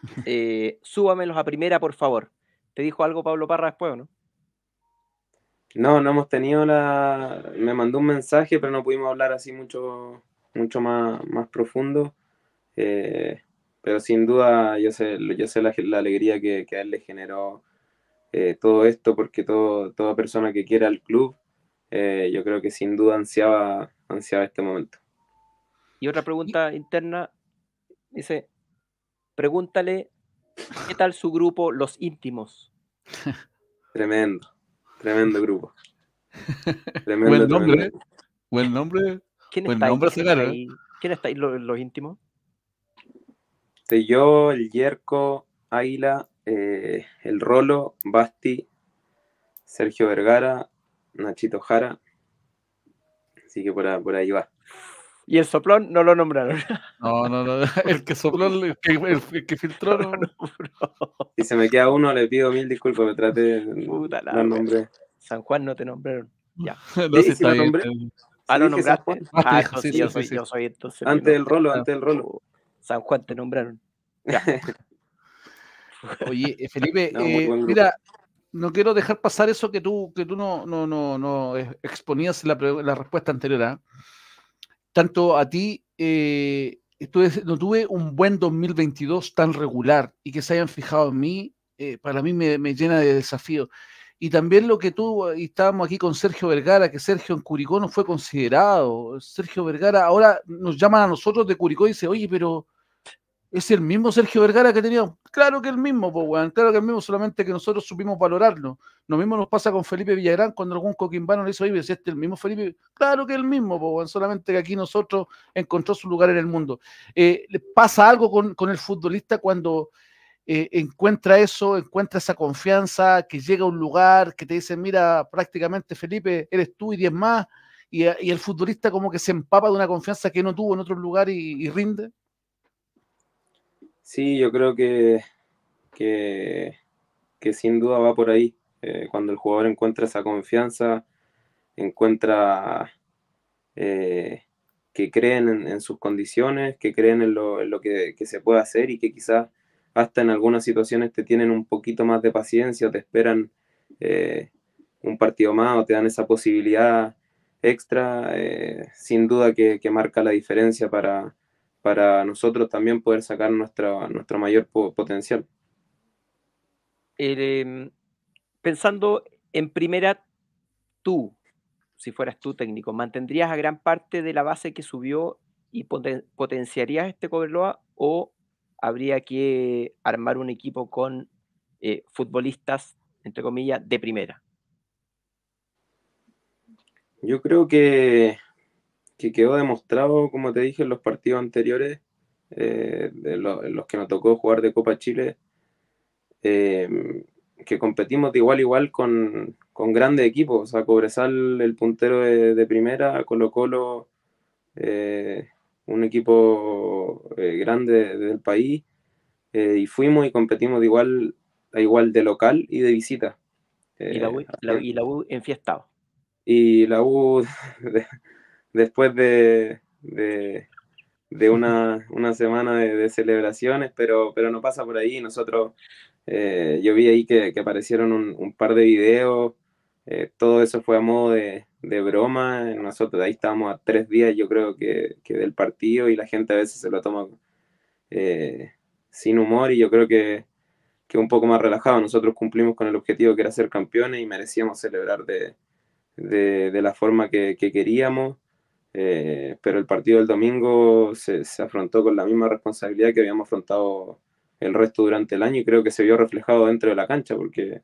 *laughs* Eh, súbamelos a primera, por favor. ¿Te dijo algo Pablo Parra después o no? No, no hemos tenido la... Me mandó un mensaje, pero no pudimos hablar así mucho, mucho más, más profundo. Eh, pero sin duda yo sé, yo sé la, alegría que, a él le generó eh, todo esto, porque todo, toda persona que quiera al club, eh, yo creo que sin duda ansiaba, ansiaba este momento. Y otra pregunta interna, dice, pregúntale, ¿qué tal su grupo Los Íntimos? *laughs* Tremendo, tremendo grupo. *laughs* Tremendo, buen nombre, buen nombre. ¿Quién buen está nombre ahí? ¿Quién está los Íntimos? Este, yo, el Yerko, Águila, eh, el Rolo, Basti, Sergio Vergara, Nachito Jara. Así que por, ahí va. Y el soplón no lo nombraron. No, no, no. El que sopló, el que, *laughs* filtró no lo nombró. Si se me queda uno, le pido mil disculpas, me traté de. Puta la. No San Juan no te nombraron. Ya. *laughs* No, sí, si lo nombré. Ah, lo nombraste. Ah, sí, sí, yo soy entonces. Antes del rolo, antes del rolo. Ah, San Juan te nombraron. *laughs* Oye, eh, Felipe, eh, mira, no quiero dejar pasar eso que tú, que tú no, no, no, no eh, exponías en la, respuesta anterior. ¿ah? Tanto a ti, eh, no tuve un buen 2022 tan regular y que se hayan fijado en mí, para mí me, llena de desafío. Y también lo que tú, y estábamos aquí con Sergio Vergara, que Sergio en Curicó no fue considerado. Sergio Vergara, ahora nos llaman a nosotros de Curicó y dice, oye, pero es el mismo Sergio Vergara que teníamos. Claro que el mismo, pues, Claro que el mismo, solamente que nosotros supimos valorarlo. Lo mismo nos pasa con Felipe Villagrán cuando algún coquimbano le hizo ahí, decía este el mismo Felipe. Claro que el mismo, pues, Solamente que aquí nosotros encontró su lugar en el mundo. Eh, pasa algo con, el futbolista cuando eh, encuentra eso, encuentra esa confianza, que llega a un lugar, que te dice, mira, prácticamente Felipe, eres tú y diez más. Y, el futbolista como que se empapa de una confianza que no tuvo en otro lugar y rinde. Sí, yo creo que, sin duda va por ahí. Eh, cuando el jugador encuentra esa confianza, encuentra eh, que creen en, sus condiciones, que creen en lo, que, se puede hacer y que quizás hasta en algunas situaciones te tienen un poquito más de paciencia o te esperan eh, un partido más o te dan esa posibilidad extra, sin duda que, marca la diferencia para, para nosotros también poder sacar nuestra, nuestro mayor potencial. Em, pensando en primera, tú, si fueras tú técnico, ¿mantendrías a gran parte de la base que subió y potenciarías este Cobreloa o habría que armar un equipo con eh, futbolistas, entre comillas, de primera? Yo creo que quedó demostrado, como te dije, en los partidos anteriores, eh, de en los que nos tocó jugar de Copa Chile, eh, que competimos de igual a igual con, grandes equipos. a sea, Cobresal, el puntero de, de primera, Colo Colo, eh, un equipo grande del país, y fuimos y competimos de igual a igual de local y de visita. y, la U, la, y la U Y la U... *laughs* después de, una, semana de, celebraciones, pero, pero no pasa por ahí. Nosotros, eh, yo vi ahí que, aparecieron un, par de videos, eh, todo eso fue a modo de, broma. Nosotros ahí estábamos a tres días, yo creo que, del partido y la gente a veces se lo toma eh, sin humor y yo creo que, un poco más relajado. Nosotros cumplimos con el objetivo que era ser campeones y merecíamos celebrar de, la forma que, queríamos. Eh, pero el partido del domingo se, afrontó con la misma responsabilidad que habíamos afrontado el resto durante el año y creo que se vio reflejado dentro de la cancha porque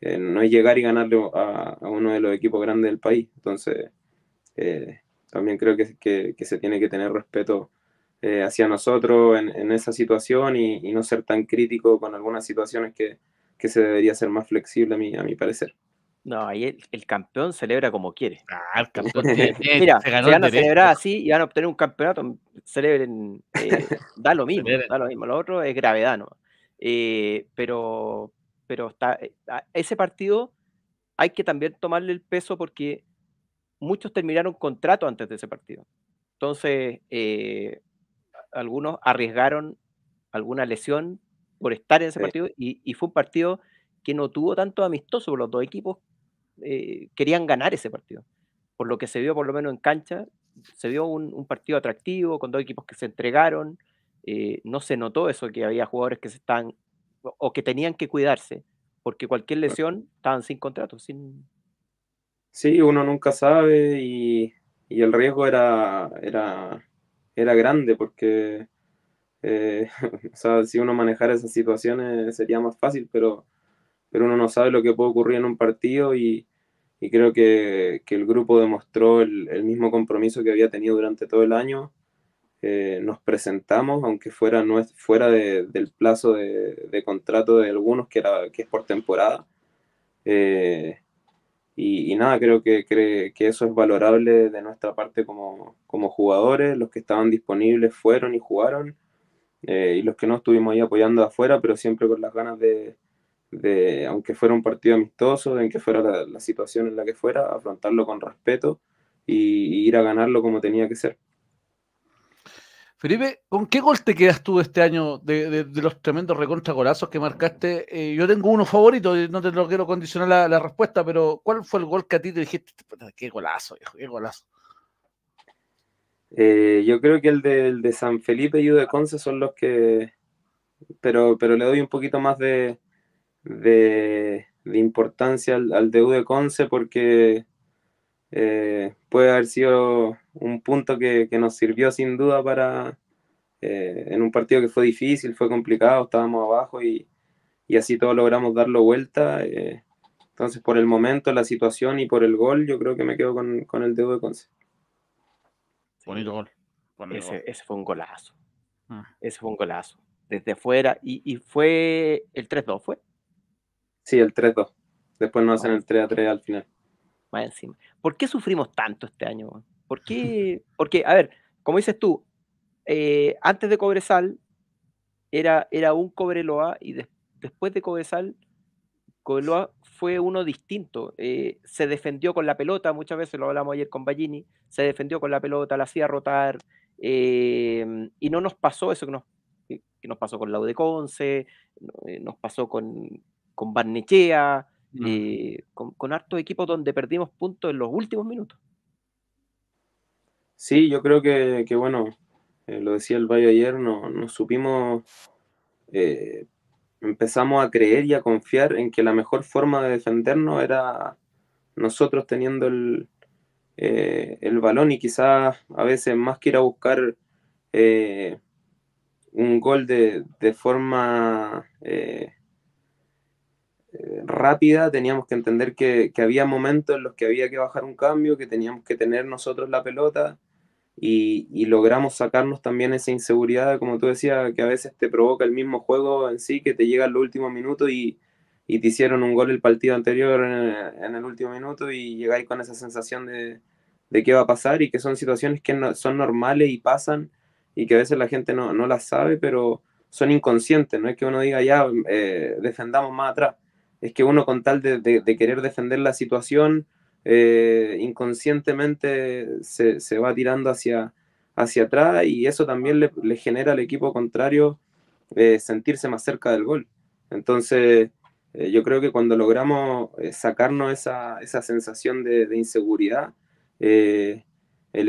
eh, no es llegar y ganarle a, uno de los equipos grandes del país. Entonces, eh, también creo que, que, se tiene que tener respeto hacia nosotros en, esa situación y, no ser tan crítico con algunas situaciones que, que se debería ser más flexible a mí a mi parecer. No, ahí el, campeón celebra como quiere. Ah, el campeón *laughs* tiene, Mira, se si van a celebrar así y van a obtener un campeonato, mm, celebren, *laughs* eh, da lo mismo, da lo mismo. Lo otro es gravedad, ¿no? Eh, pero pero está, eh, ese partido hay que también tomarle el peso porque muchos terminaron contrato antes de ese partido. Entonces, algunos arriesgaron alguna lesión por estar en ese partido y, y fue un partido que no tuvo tanto amistoso por los dos equipos eh, querían ganar ese partido. Por lo que se vio, por lo menos en cancha, se vio un, partido atractivo, con dos equipos que se entregaron. Eh, no se notó eso que había jugadores que se están o que tenían que cuidarse, porque cualquier lesión estaban sin contrato, sin. Sí, uno nunca sabe y, el riesgo era, era, era grande porque eh, *laughs* si uno manejara esas situaciones sería más fácil, pero pero uno no sabe lo que puede ocurrir en un partido y, creo que, el grupo demostró el, mismo compromiso que había tenido durante todo el año. Eh, nos presentamos, aunque fuera, fuera del plazo de, contrato de algunos, que, es por temporada. Eh, y, nada, creo que, eso es valorable de nuestra parte como, jugadores. Los que estaban disponibles fueron y jugaron. Eh, y los que no estuvimos ahí apoyando afuera, pero siempre con las ganas de, de, aunque fuera un partido amistoso, en que fuera la, situación en la que fuera, afrontarlo con respeto y, ir a ganarlo como tenía que ser. Felipe, ¿con qué gol te quedas tú este año de, los tremendos recontragolazos que marcaste? Eh, yo tengo uno favorito, no te lo quiero condicionar la, respuesta, pero ¿cuál fue el gol que a ti te dijiste? ¡Qué golazo, hijo, qué golazo! Eh, yo creo que el de, de San Felipe y de Conce son los que. Pero, pero le doy un poquito más de, de, importancia al, al, de Conce porque eh, puede haber sido un punto que, nos sirvió sin duda para eh, en un partido que fue difícil, fue complicado, estábamos abajo y, así todos logramos darlo vuelta. Eh. entonces, por el momento, la situación y por el gol, yo creo que me quedo con, el debut de Conce. Bonito gol. ese, fue un golazo. Ah. Ese fue un golazo. Desde fuera. Y, y fue el 3-2, ¿fue? Sí, el 3-2. Después nos hacen ah. el 3-3 al final. Más encima. ¿Por qué sufrimos tanto este año? ¿Por qué? *laughs* Porque, a ver, como dices tú, eh, antes de Cobresal era, era un Cobreloa y después de Cobresal, Cobreloa fue uno distinto. Eh, se defendió con la pelota, muchas veces lo hablamos ayer con Ballini, se defendió con la pelota, la hacía rotar em, y no nos pasó eso que nos, nos pasó con la de Conce, eh, nos pasó con, con Barnechea, mm. eh, con, hartos equipos donde perdimos puntos en los últimos minutos. Sí, yo creo que, bueno, eh, lo decía el Valle ayer, nos supimos, eh, empezamos a creer y a confiar en que la mejor forma de defendernos era nosotros teniendo el, balón y quizás a veces más que ir a buscar un gol de, forma eh, rápida, teníamos que entender que, había momentos en los que había que bajar un cambio, que teníamos que tener nosotros la pelota y, logramos sacarnos también esa inseguridad, como tú decías, que a veces te provoca el mismo juego en sí, que te llega al último minuto y, te hicieron un gol el partido anterior en el, último minuto y llegáis con esa sensación de, de, qué va a pasar y que son situaciones que son normales y pasan y que a veces la gente no, no las sabe, pero son inconscientes, no es que uno diga ya, eh, defendamos más atrás es que uno con tal de, querer defender la situación, eh, inconscientemente se, va tirando hacia, hacia atrás y eso también le, genera al equipo contrario eh, sentirse más cerca del gol. Entonces, eh, yo creo que cuando logramos sacarnos esa, sensación de, inseguridad, el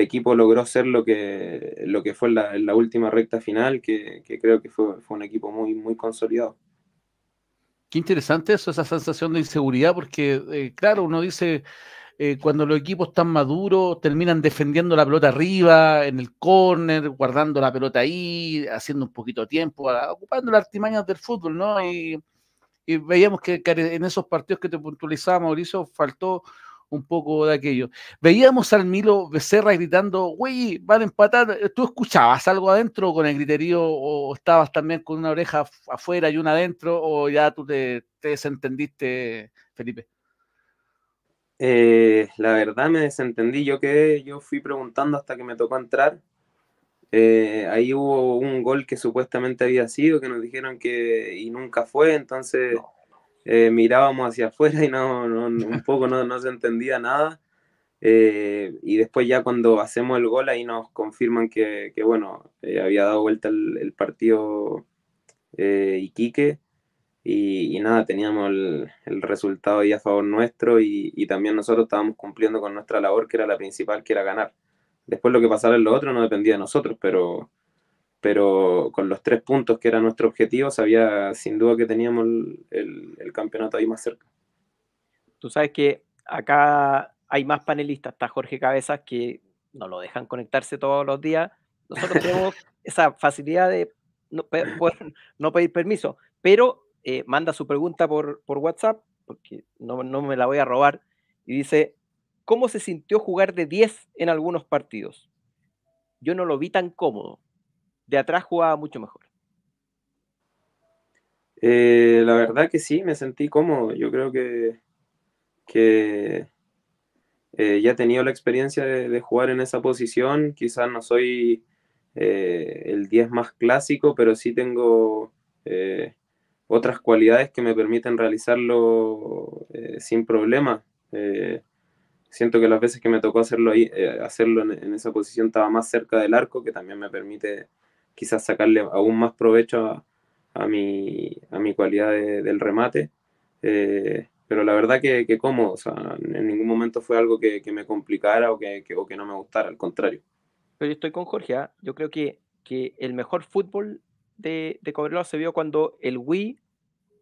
equipo logró ser lo que, lo que fue en la, última recta final, que, creo que fue, fue, un equipo muy, muy consolidado. Qué interesante eso, esa sensación de inseguridad, porque eh, claro, uno dice, eh, cuando los equipos están maduros, terminan defendiendo la pelota arriba, en el córner, guardando la pelota ahí, haciendo un poquito de tiempo, ocupando las artimañas del fútbol, ¿no? Y, y veíamos que en esos partidos que te puntualizaba Mauricio, faltó un poco de aquello. Veíamos al Milo Becerra gritando, güey, van a empatar. ¿Tú escuchabas algo adentro con el griterío o estabas también con una oreja afuera y una adentro o ya tú te, desentendiste, Felipe? Eh, la verdad me desentendí, yo que yo fui preguntando hasta que me tocó entrar. Eh, ahí hubo un gol que supuestamente había sido, que nos dijeron que y nunca fue, entonces... Eh, mirábamos hacia afuera y no, un poco no, se entendía nada. Eh, y después ya cuando hacemos el gol ahí nos confirman que, bueno, eh, había dado vuelta el, partido Iquique y, nada, teníamos el, resultado ahí a favor nuestro y, y, también nosotros estábamos cumpliendo con nuestra labor que era la principal, que era ganar. Después lo que pasara en lo otro no dependía de nosotros, pero, pero con los tres puntos que era nuestro objetivo, sabía sin duda que teníamos el, campeonato ahí más cerca. Tú sabes que acá hay más panelistas, está Jorge Cabezas, que no lo dejan conectarse todos los días. Nosotros tenemos *laughs* esa facilidad de no, pedir permiso, pero eh, manda su pregunta por, WhatsApp, porque no me la voy a robar, y dice, ¿cómo se sintió jugar de 10 en algunos partidos? Yo no lo vi tan cómodo, de atrás jugaba mucho mejor. Eh, la verdad que sí, me sentí cómodo. Yo creo que, que eh, ya he tenido la experiencia de, jugar en esa posición. Quizás no soy eh, el 10 más clásico, pero sí tengo otras cualidades que me permiten realizarlo sin problema. siento que las veces que me tocó hacerlo, ahí, hacerlo en esa posición estaba más cerca del arco, que también me permite quizás sacarle aún más provecho a, mi, a mi cualidad del remate. Eh, pero la verdad que, que cómodo, en ningún momento fue algo que, me complicara o que, que, o que no me gustara, al contrario. Pero yo estoy con Jorge, ¿ah? yo creo que, que el mejor fútbol de, de Cobreloa se vio cuando el Wii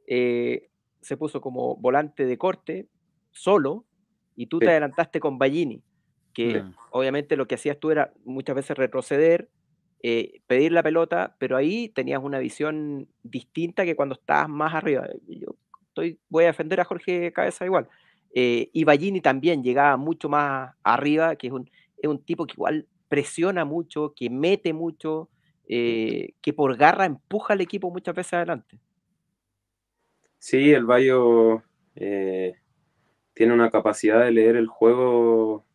eh, se puso como volante de corte, solo, y tú te adelantaste con Ballini, que obviamente lo que hacías tú era muchas veces retroceder, eh, pedir la pelota, pero ahí tenías una visión distinta que cuando estabas más arriba. Yo estoy, voy a defender a Jorge Cabeza igual. Eh, y Ballini también llegaba mucho más arriba, que es un, tipo que igual presiona mucho, que mete mucho, eh, que por garra empuja al equipo muchas veces adelante. Sí, el Bayo tiene una capacidad de leer el juego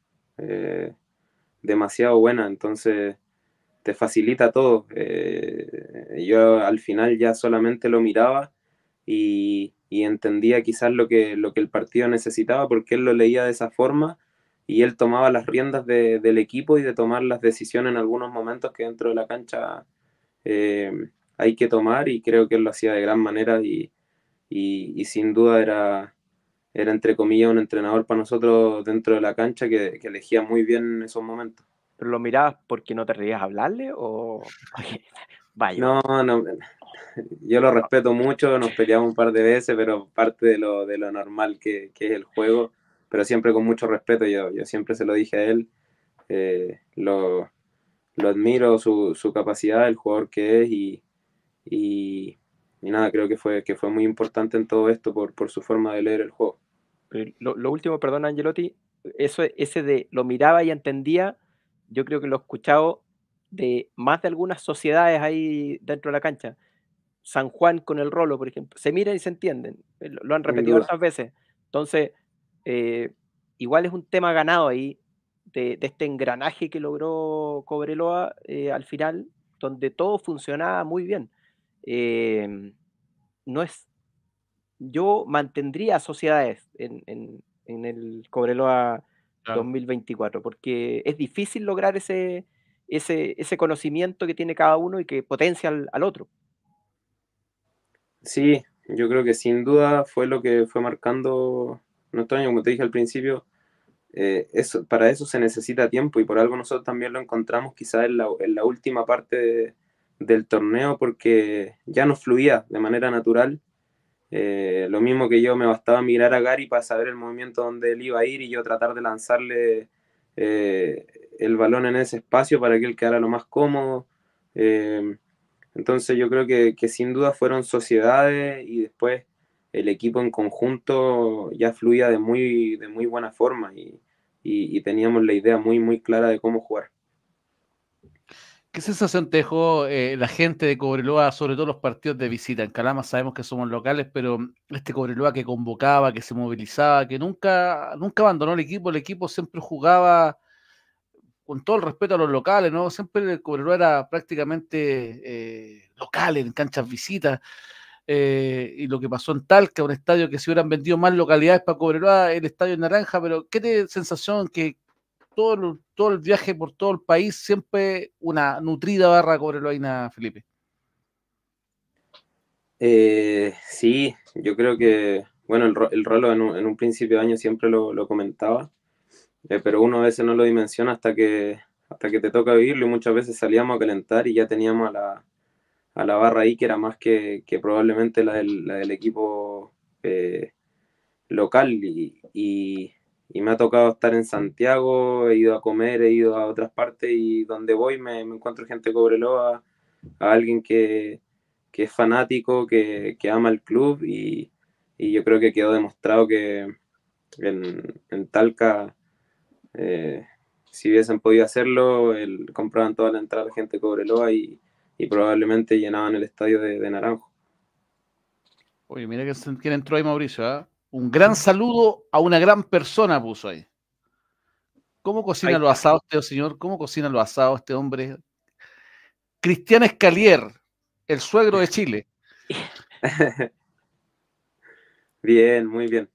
demasiado buena, entonces te facilita todo. Eh, yo al final ya solamente lo miraba y, entendía quizás lo que, lo que el partido necesitaba porque él lo leía de esa forma y él tomaba las riendas del equipo y de tomar las decisiones en algunos momentos que dentro de la cancha eh, hay que tomar y creo que él lo hacía de gran manera y, sin duda era, era entre comillas un entrenador para nosotros dentro de la cancha que, que elegía muy bien esos momentos. ¿Pero lo mirabas porque no te reías a hablarle o...? *laughs* Vaya. No, no, yo lo respeto mucho, nos peleamos un par de veces, pero parte de lo, de lo normal que, que es el juego, pero siempre con mucho respeto, yo, yo siempre se lo dije a él, eh, lo, lo, admiro, su, su, capacidad, el jugador que es y, y, y, nada, creo que fue, que fue muy importante en todo esto por, por su forma de leer el juego. Lo, lo último, perdón Angelotti, eso, ese de lo miraba y entendía, yo creo que lo he escuchado de más de algunas sociedades ahí dentro de la cancha. San Juan con el Rolo, por ejemplo, se miran y se entienden, eh, lo han repetido muchas veces. Entonces, eh, igual es un tema ganado ahí de, este engranaje que logró Cobreloa eh, al final, donde todo funcionaba muy bien. Em, no es, yo mantendría sociedades en el Cobreloa 2024, porque es difícil lograr ese, ese, conocimiento que tiene cada uno y que potencia al, otro. Sí, yo creo que sin duda fue lo que fue marcando nuestro año, como te dije al principio, eh, para eso se necesita tiempo y por algo nosotros también lo encontramos quizás en la, última parte del torneo porque ya nos fluía de manera natural eh, lo mismo que yo me bastaba mirar a Gary para saber el movimiento donde él iba a ir y yo tratar de lanzarle eh, el balón en ese espacio para que él quedara lo más cómodo. Eh, entonces yo creo que, sin duda fueron sociedades y después el equipo en conjunto ya fluía de muy, de muy buena forma y teníamos la idea muy, muy clara de cómo jugar. ¿Qué sensación te dejó eh, la gente de Cobreloa, sobre todo los partidos de visita? En Calama sabemos que somos locales, pero este Cobreloa que convocaba, que se movilizaba, que nunca, nunca abandonó el equipo, el equipo siempre jugaba con todo el respeto a los locales, ¿no? Siempre el Cobreloa era prácticamente eh, local en canchas visitas. Eh, y lo que pasó en Talca, un estadio que se hubieran vendido más localidades para Cobreloa, el estadio Naranja, pero ¿qué te sensación que todo el, viaje por todo el país, siempre una nutrida barra Cobreloaina, Felipe. Eh, sí, yo creo que, bueno, el, rolo en un, principio de año siempre lo, comentaba, eh, pero uno a veces no lo dimensiona hasta que, hasta que te toca vivirlo y muchas veces salíamos a calentar y ya teníamos a la, barra ahí que era más que, probablemente la del, equipo eh, local y, y me ha tocado estar en Santiago, he ido a comer, he ido a otras partes y donde voy me, encuentro gente Cobreloa, a alguien que, es fanático, que, ama el club y, yo creo que quedó demostrado que en, Talca, eh, si hubiesen podido hacerlo, el, compraban toda la entrada de gente de Cobreloa y, probablemente llenaban el estadio de, Naranjo. Oye, mira que, entró ahí Mauricio, ah? Un gran saludo a una gran persona puso ahí. ¿Cómo cocina los asados este señor? ¿Cómo cocina los asados este hombre? Cristian Escalier, el suegro de Chile. *laughs* Bien, muy bien.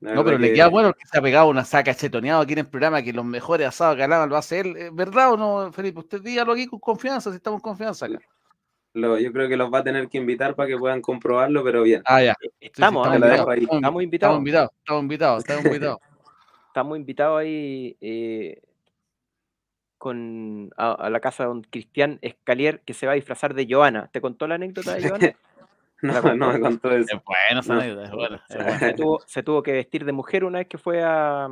no, pero le queda bueno que se ha pegado una saca chetoneado aquí en el programa que los mejores asados que alaban lo hace él. ¿Verdad o no, Felipe? Usted dígalo aquí con confianza, si estamos con confianza acá. Lo, yo creo que los va a tener que invitar para que puedan comprobarlo, pero bien. Ah, ya. ¿eh? Estamos, estamos, invitados, estamos, invitados. Estamos invitados, estamos *laughs* invitados, estamos invitados. ahí eh, con, a, la casa de un Cristian Escalier que se va a disfrazar de Joana. ¿Te contó la anécdota de Joana? *laughs* no, no me contó eso. Es bueno, esa anécdota, Se, tuvo, se, tuvo, que vestir de mujer una vez que fue a,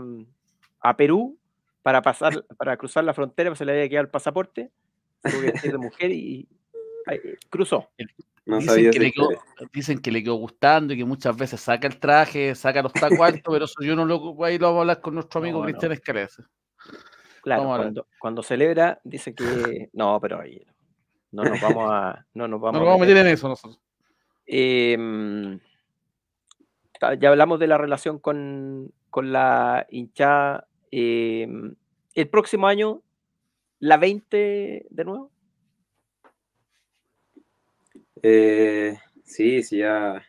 a Perú para pasar, para cruzar la frontera, pues se le había quedado el pasaporte. Se Tuvo que vestir de mujer y cruzó. Eh, dicen, que le quedó, gustando y que muchas veces saca el traje, saca los tacos pero eso yo no lo ahí lo vamos a hablar con nuestro amigo Cristian no. Claro, cuando, celebra dice que *laughs* no, pero no nos vamos a no nos vamos, a meter en eso nosotros. Em, ya hablamos de la relación con, la hinchada. Em, el próximo año, la 20 de nuevo. Eh, sí, si ya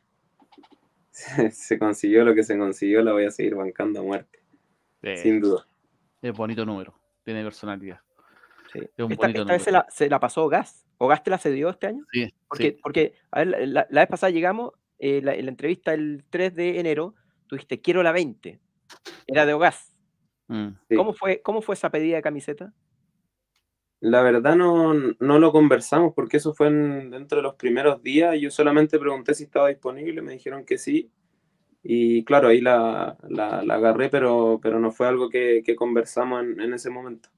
*laughs* se, consiguió lo que se consiguió, la voy a seguir bancando a muerte. Sin duda. Es bonito número, tiene personalidad. esta, vez se la, pasó Gas. ¿O Gas te la cedió este año? Sí. Porque, a ver, la, vez pasada llegamos, en eh, la entrevista el 3 de enero, dijiste quiero la 20. Era de Ogas. Mm. ¿Cómo, fue, ¿Cómo fue esa pedida de camiseta? La verdad no, lo conversamos porque eso fue dentro de los primeros días. Yo solamente pregunté si estaba disponible, me dijeron que sí. Y claro, ahí la, agarré, pero, pero no fue algo que, conversamos en, ese momento.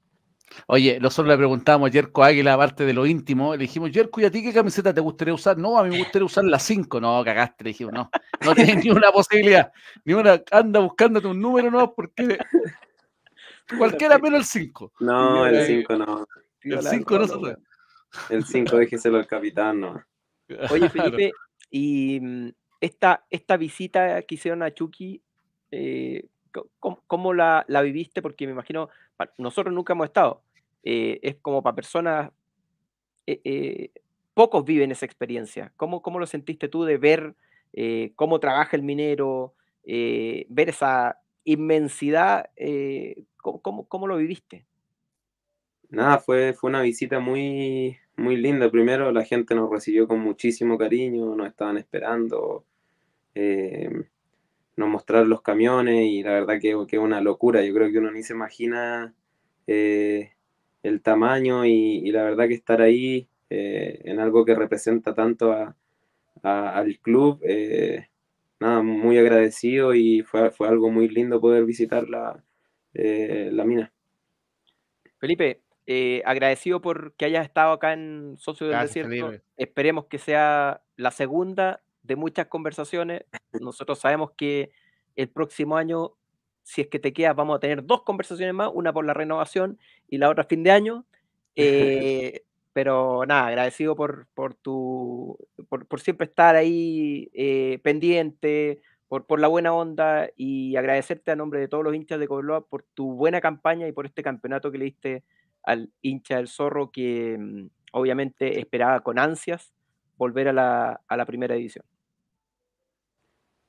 Oye, nosotros le preguntamos a Jerko Águila, aparte de lo íntimo, le dijimos, Jerko, ¿y a ti qué camiseta te gustaría usar? No, a mí me gustaría usar la 5. No, cagaste, le dijimos, no, no tienes *laughs* ni una posibilidad, ni una, anda buscándote un número, no, porque cualquiera *laughs* menos el 5. No, el 5 no. El 5 no se El 5, *laughs* al capitán, Oye, Felipe, y mm, esta, esta visita que hicieron a Chucky, eh, ¿cómo, la, viviste? Porque me imagino, nosotros nunca hemos estado. Eh, es como para personas, eh, pocos viven esa experiencia. ¿Cómo, ¿Cómo, lo sentiste tú de ver cómo trabaja el minero, ver esa inmensidad? cómo, cómo lo viviste? nada, fue, fue una visita muy, muy linda. Primero, la gente nos recibió con muchísimo cariño, nos estaban esperando, eh, nos mostraron los camiones y la verdad que es una locura. Yo creo que uno ni se imagina eh, el tamaño y, la verdad que estar ahí eh, en algo que representa tanto al club. Nada, muy agradecido y fue, algo muy lindo poder visitar la, la mina. Felipe, eh, agradecido por que hayas estado acá en Socio del Desierto. Esperemos que sea la segunda de muchas conversaciones. Nosotros sabemos que el próximo año, si es que te quedas, vamos a tener dos conversaciones más, una por la renovación y la otra fin de año. Eh, *laughs* pero nada, agradecido por, por tu por, siempre estar ahí eh, pendiente, por, por, la buena onda y agradecerte a nombre de todos los hinchas de Cobloa por tu buena campaña y por este campeonato que le diste al hincha del zorro que mm, obviamente esperaba con ansias volver a la, a la primera edición.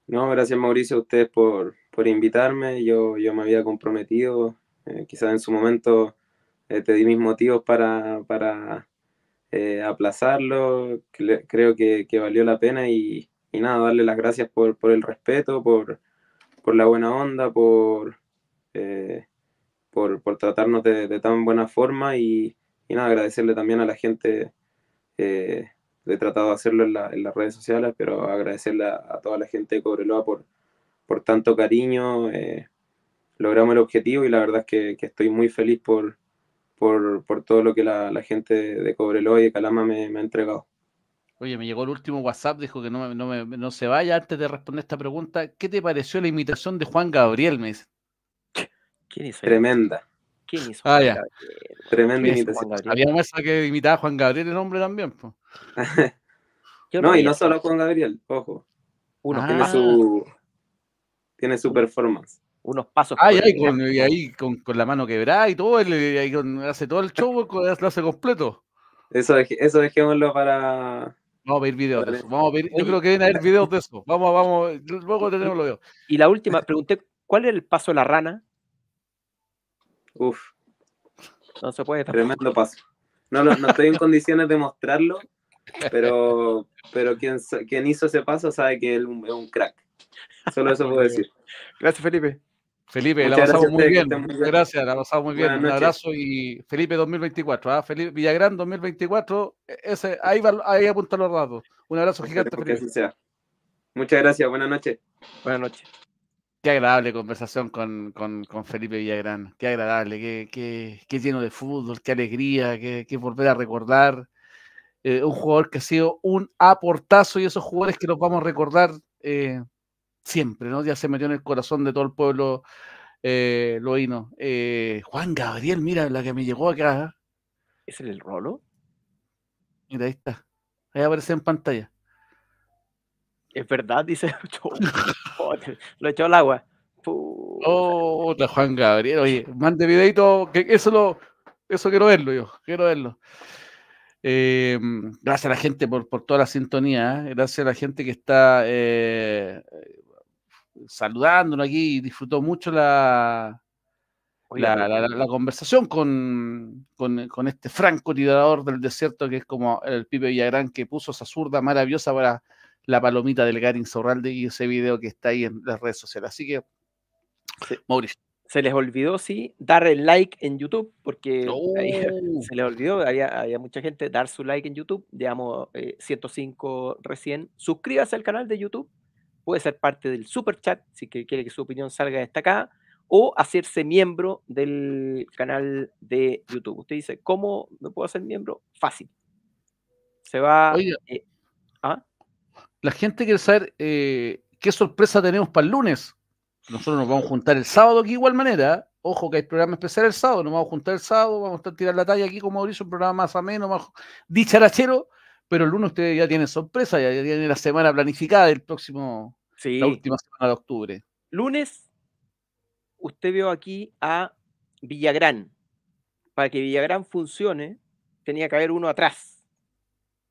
No, gracias Mauricio a ustedes por, por invitarme. Yo, yo me había comprometido, eh, quizás en su momento eh, te di mis motivos para, para eh, aplazarlo. creo que, que, valió la pena y, y, nada, darle las gracias por, por el respeto, por, por la buena onda, por por, tratarnos de, tan buena forma y, nada, agradecerle también a la gente. Eh, he tratado de hacerlo en, las redes sociales, pero agradecerle a, toda la gente de Cobreloa por, por tanto cariño. Eh, logramos el objetivo y la verdad es que, estoy muy feliz por, por, todo lo que la, gente de Cobreloa y de Calama me, ha entregado. Oye, me llegó el último WhatsApp, dijo que no, me, no se vaya antes de responder esta pregunta. ¿Qué te pareció la imitación de Juan Gabriel? Me ¿Quién hizo Tremenda. ¿Quién hizo ah, ya. Tremenda imitación. Había mesa que imitaba a Juan Gabriel el hombre también. *laughs* no, y no solo a Juan Gabriel, ojo. Uno ah. tiene, su, tiene su performance unos pasos. Ah, y con, ahí con, con, la mano quebrada y todo, él, hace todo el show, lo hace completo. Eso, eso dejémoslo para. Vamos a ver videos de eso. Vamos a ver, yo creo que viene a ver videos de eso. Vamos, vamos, luego tenemos los videos. Y la última, pregunté, ¿cuál es el paso de la rana? Uf. No se puede. Tremendo paso. No, no, estoy en *laughs* condiciones de mostrarlo, pero, *laughs* pero quien, quien hizo ese paso sabe que él es un crack. Solo eso puedo decir. Gracias, Felipe. Felipe, la pasado muy bien. Gracias, la muy bien. Un abrazo y Felipe 2024. ¿ah? Felipe Villagrán 2024. E, ese, ahí, va, ahí apuntan los datos. Un abrazo gigante, Felipe. Muchas gracias. Buenas noches. Buenas noches. Qué agradable conversación con, con, Felipe Villagrán. Qué agradable, qué, qué, qué, lleno de fútbol, qué alegría, qué, qué volver a recordar. Eh, un jugador que ha sido un aportazo y esos jugadores que los vamos a recordar eh, siempre, ¿no? Ya se metió en el corazón de todo el pueblo eh, loíno. Eh, Juan Gabriel, mira la que me llegó acá. ¿Es el, el rolo? Mira, ahí está. Ahí aparece en pantalla. Es verdad, dice. *laughs* lo echó al agua. Otra Oh, Juan Gabriel. Oye, mande videito, que eso eso quiero verlo yo, quiero verlo. Eh, gracias a la gente por, por toda la sintonía, ¿eh? gracias a la gente que está eh, saludándonos aquí disfrutó mucho la, la, conversación con, este franco liderador del desierto que es como el Pipe Villagrán que puso esa zurda maravillosa para la palomita del Garin Sorralde y ese video que está ahí en las redes sociales. Así que, Mauricio. Se les olvidó, sí, dar el like en YouTube, porque ¡Oh! se les olvidó, había, mucha gente, dar su like en YouTube, digamos 105 eh, recién. Suscríbase al canal de YouTube, puede ser parte del super chat, si quiere que su opinión salga destacada, o hacerse miembro del canal de YouTube. Usted dice, ¿cómo me puedo hacer miembro? Fácil. Se va... Eh, ¿ah? la gente quiere saber eh, qué sorpresa tenemos para el lunes. Nosotros nos vamos a juntar el sábado aquí igual manera. Ojo que hay programa especial el sábado, nos vamos a juntar el sábado, vamos a tirar la talla aquí como Mauricio, un programa más ameno, más dicharachero, pero el lunes ustedes ya tienen sorpresa, ya, ya tienen la semana planificada del próximo, la última semana de octubre. Lunes, usted vio aquí a Villagrán. Para que Villagrán funcione, tenía que haber uno atrás,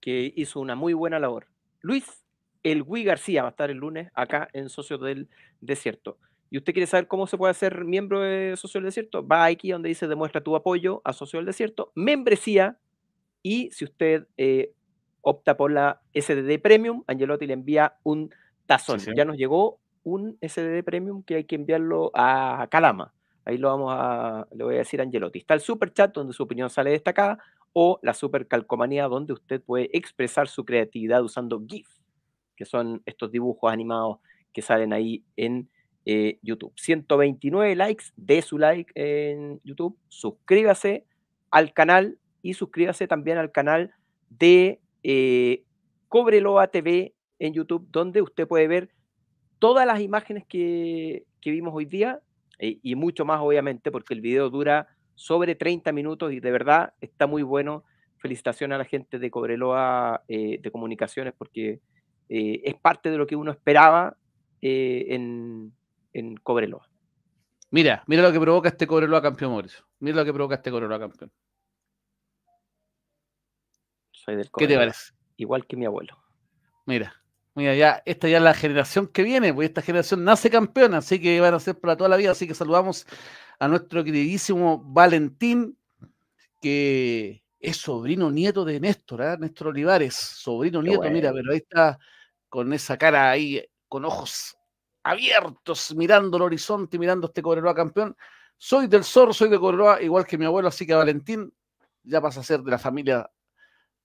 que hizo una muy buena labor. Luis el Gui García va a estar el lunes acá en Socio del Desierto. Y usted quiere saber cómo se puede hacer miembro de Socio del Desierto, va aquí donde dice demuestra tu apoyo a Socio del Desierto, membresía, y si usted eh, opta por la SDD Premium, Angelotti le envía un tazón. Ya nos llegó un SDD Premium que hay que enviarlo a Calama. Ahí lo vamos a, le voy a decir a Angelotti. Está el super chat donde su opinión sale destacada o la super calcomanía donde usted puede expresar su creatividad usando GIF que son estos dibujos animados que salen ahí en eh, YouTube. 129 likes, de su like en YouTube, suscríbase al canal y suscríbase también al canal de eh, Cobreloa TV en YouTube, donde usted puede ver todas las imágenes que, vimos hoy día eh, y mucho más, obviamente, porque el video dura sobre 30 minutos y de verdad está muy bueno. Felicitación a la gente de Cobreloa de Comunicaciones porque eh, es parte de lo que uno esperaba eh, en, Cobreloa. Mira, mira lo que provoca este Cobreloa campeón, Mauricio. Mira lo que provoca este Cobreloa campeón. Soy del Cobreloa. te Igual que mi abuelo. Mira, mira, ya, esta ya es la generación que viene, porque esta generación nace campeona, así que van a ser para toda la vida. Así que saludamos a nuestro queridísimo Valentín, que es sobrino nieto de Néstor, ¿ah? Néstor Olivares, sobrino nieto, mira, pero ahí está con esa cara ahí, con ojos abiertos, mirando el horizonte, mirando este Cobreloa campeón. Soy del Sor, soy de Cobreloa, igual que mi abuelo, así que Valentín ya pasa a ser de la familia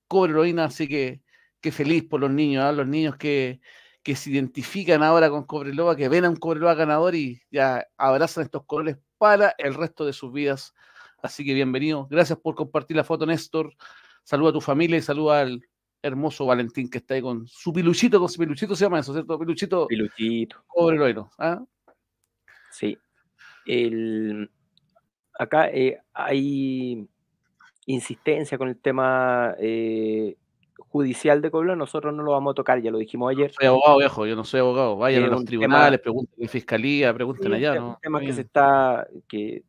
Cobreloína, así que qué feliz por los niños, ¿ah? los niños que, que se identifican ahora con Cobreloa, que ven a un Cobreloa ganador y ya abrazan estos colores para el resto de sus vidas. Así que bienvenido. Gracias por compartir la foto, Néstor. Saluda a tu familia y saluda al hermoso Valentín que está ahí con su piluchito, con su piluchito se llama eso, ¿cierto? Piluchito. Piluchito. Pobre ¿ah? Sí. El, acá eh, hay insistencia con el tema eh, judicial de Coblón. nosotros no lo vamos a tocar, ya lo dijimos ayer. soy abogado, viejo, yo no soy abogado. Vayan a los tribunales, pregunten a fiscalía, pregunten allá. Es un tema que se está, que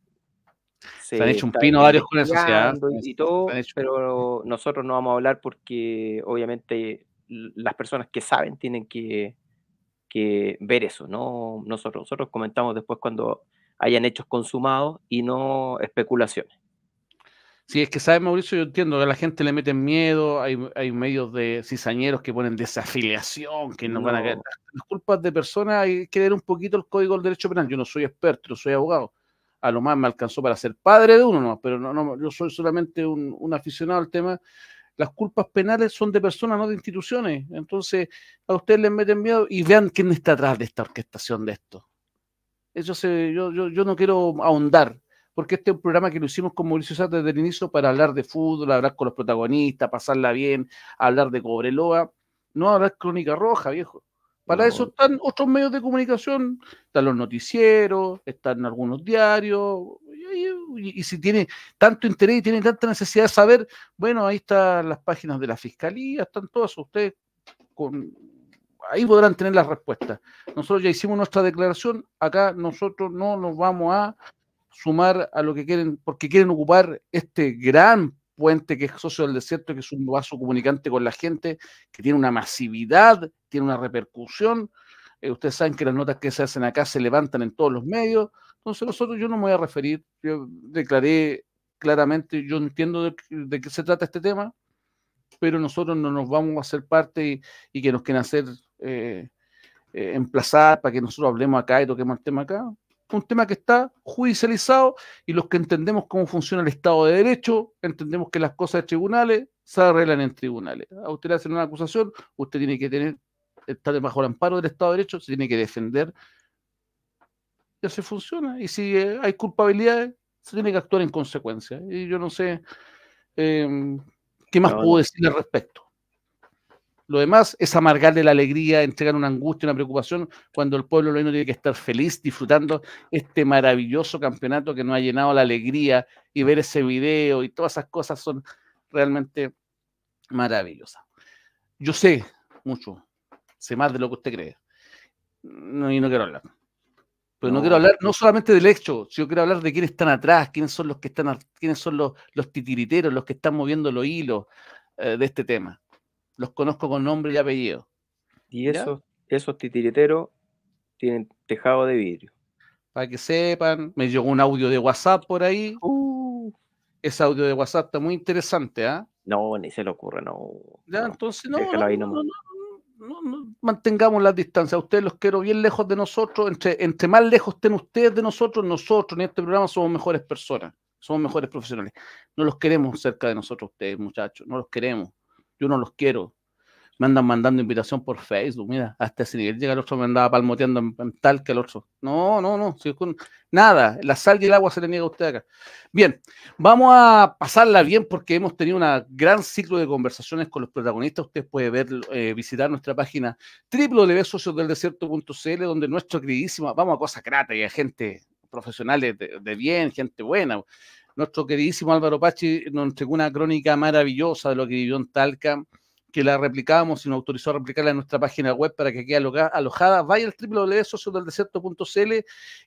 se, han hecho un pino varios con la sociedad. Ah, pero nosotros no vamos a hablar porque obviamente las personas que saben tienen que, ver eso, ¿no? Nosotros, nosotros comentamos después cuando hayan hechos consumados y no especulaciones. Sí, es que sabes, Mauricio, yo entiendo que a la gente le meten miedo, hay, medios de cizañeros que ponen desafiliación, que no. van a Las culpas de personas, hay que leer un poquito el código del derecho penal. Yo no soy experto, soy abogado a lo más me alcanzó para ser padre de uno, no, pero no, no yo soy solamente un, aficionado al tema. Las culpas penales son de personas, no de instituciones. Entonces, a ustedes les meten miedo y vean quién está atrás de esta orquestación de esto. Eso yo, yo no quiero ahondar, porque este es un programa que lo hicimos con Mauricio Sá desde el inicio para hablar de fútbol, hablar con los protagonistas, pasarla bien, hablar de Cobreloa, no hablar crónica roja, viejo. Para eso están otros medios de comunicación, están los noticieros, están algunos diarios, y, si tiene tanto interés y tiene tanta necesidad de saber, bueno, ahí están las páginas de la fiscalía, están todas ustedes con... Ahí podrán tener las respuestas. Nosotros ya hicimos nuestra declaración, acá nosotros no nos vamos a sumar a lo que quieren, porque quieren ocupar este gran Puente, que es socio del desierto, que es un vaso comunicante con la gente, que tiene una masividad, tiene una repercusión. Eh, ustedes saben que las notas que se hacen acá se levantan en todos los medios. Entonces nosotros yo no me voy a referir, yo declaré claramente, yo entiendo de, qué se trata este tema, pero nosotros no nos vamos a hacer parte y, que nos quieren hacer eh, eh, emplazar para que nosotros hablemos acá y toquemos el tema acá un tema que está judicializado y los que entendemos cómo funciona el Estado de Derecho, entendemos que las cosas de tribunales se arreglan en tribunales. A usted le hacen una acusación, usted tiene que tener, estar bajo el amparo del Estado de Derecho, se tiene que defender. Y se funciona. Y si eh, hay culpabilidades, se tiene que actuar en consecuencia. Y yo no sé eh, qué más puedo decir al respecto. Lo demás es amargarle la alegría, entregar una angustia, una preocupación, cuando el pueblo no tiene que estar feliz disfrutando este maravilloso campeonato que nos ha llenado la alegría y ver ese video y todas esas cosas son realmente maravillosas. Yo sé mucho, sé más de lo que usted cree. No, y no quiero hablar. Pero no, quiero hablar no solamente del hecho, yo quiero hablar de quiénes están atrás, quiénes son los que están, quiénes son los, titiriteros, los que están moviendo los hilos eh, de este tema los conozco con nombre y apellido. Y esos, esos titiriteros tienen tejado de vidrio. Para que sepan, me llegó un audio de WhatsApp por ahí. Uh. Ese audio de WhatsApp está muy interesante, ¿ah? No, ni se le ocurre, no. Ya, entonces no, no, no, mantengamos la distancia Ustedes los quiero bien lejos de nosotros. Entre, entre más lejos estén ustedes de nosotros, nosotros en este programa somos mejores personas, somos mejores profesionales. No los queremos cerca de nosotros ustedes, muchachos, no los queremos yo no los quiero. Me andan mandando invitación por Facebook, mira, hasta ese nivel llega el otro, me andaba palmoteando en, tal que el otro. No, no, no, nada, la sal y el agua se le niega a usted acá. Bien, vamos a pasarla bien porque hemos tenido un gran ciclo de conversaciones con los protagonistas. Usted puede ver, eh, visitar nuestra página www.sociosdeldesierto.cl donde nuestro queridísimo, vamos a cosas gratas y a gente profesional de bien, gente buena nuestro queridísimo Álvaro Pachi nos entregó una crónica maravillosa de lo que vivió en Talca, que la replicamos y nos autorizó a replicarla en nuestra página web para que quede alojada. Vaya al www.sociodaldeserto.cl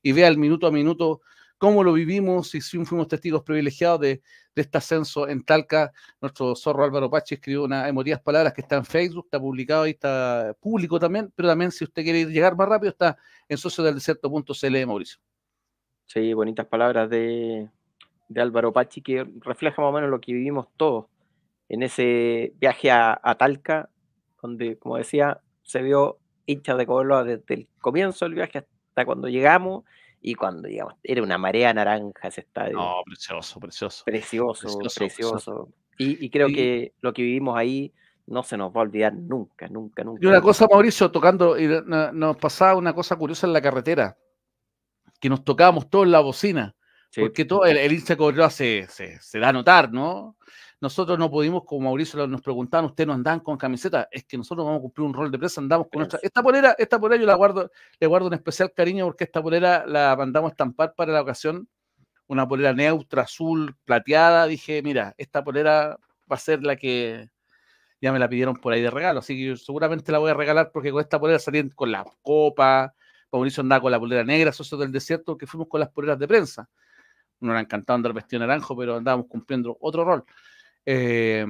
y vea el minuto a minuto cómo lo vivimos y si fuimos testigos privilegiados de, este ascenso en Talca. Nuestro zorro Álvaro Pachi escribió unas emotivas palabras que está en Facebook, está publicado y está público también, pero también si usted quiere llegar más rápido está en de Mauricio. Sí, bonitas palabras de, de Álvaro Pachi, que refleja más o menos lo que vivimos todos en ese viaje a, Talca, donde, como decía, se vio hincha de color desde el comienzo del viaje hasta cuando llegamos, y cuando llegamos, era una marea naranja ese estadio. No, precioso, precioso. Precioso, precioso. Y, creo que lo que vivimos ahí no se nos va a olvidar nunca, nunca, nunca. Y una cosa, Mauricio, tocando, nos pasaba una cosa curiosa en la carretera, que nos tocábamos todos la bocina porque todo el, el Insta se, se, da a notar, ¿no? Nosotros no pudimos, como Mauricio nos preguntaban, ustedes no andan con camiseta, es que nosotros vamos a cumplir un rol de prensa, andamos con nuestra. Esta polera, esta polera yo la guardo, le guardo un especial cariño porque esta polera la mandamos a estampar para la ocasión, una polera neutra, azul, plateada. Dije, mira, esta polera va a ser la que ya me la pidieron por ahí de regalo, así que seguramente la voy a regalar porque con esta polera salí con la copa, Mauricio andaba con la polera negra, socio del desierto, que fuimos con las poleras de prensa no era encantado andar vestido naranjo, pero andábamos cumpliendo otro rol. Eh,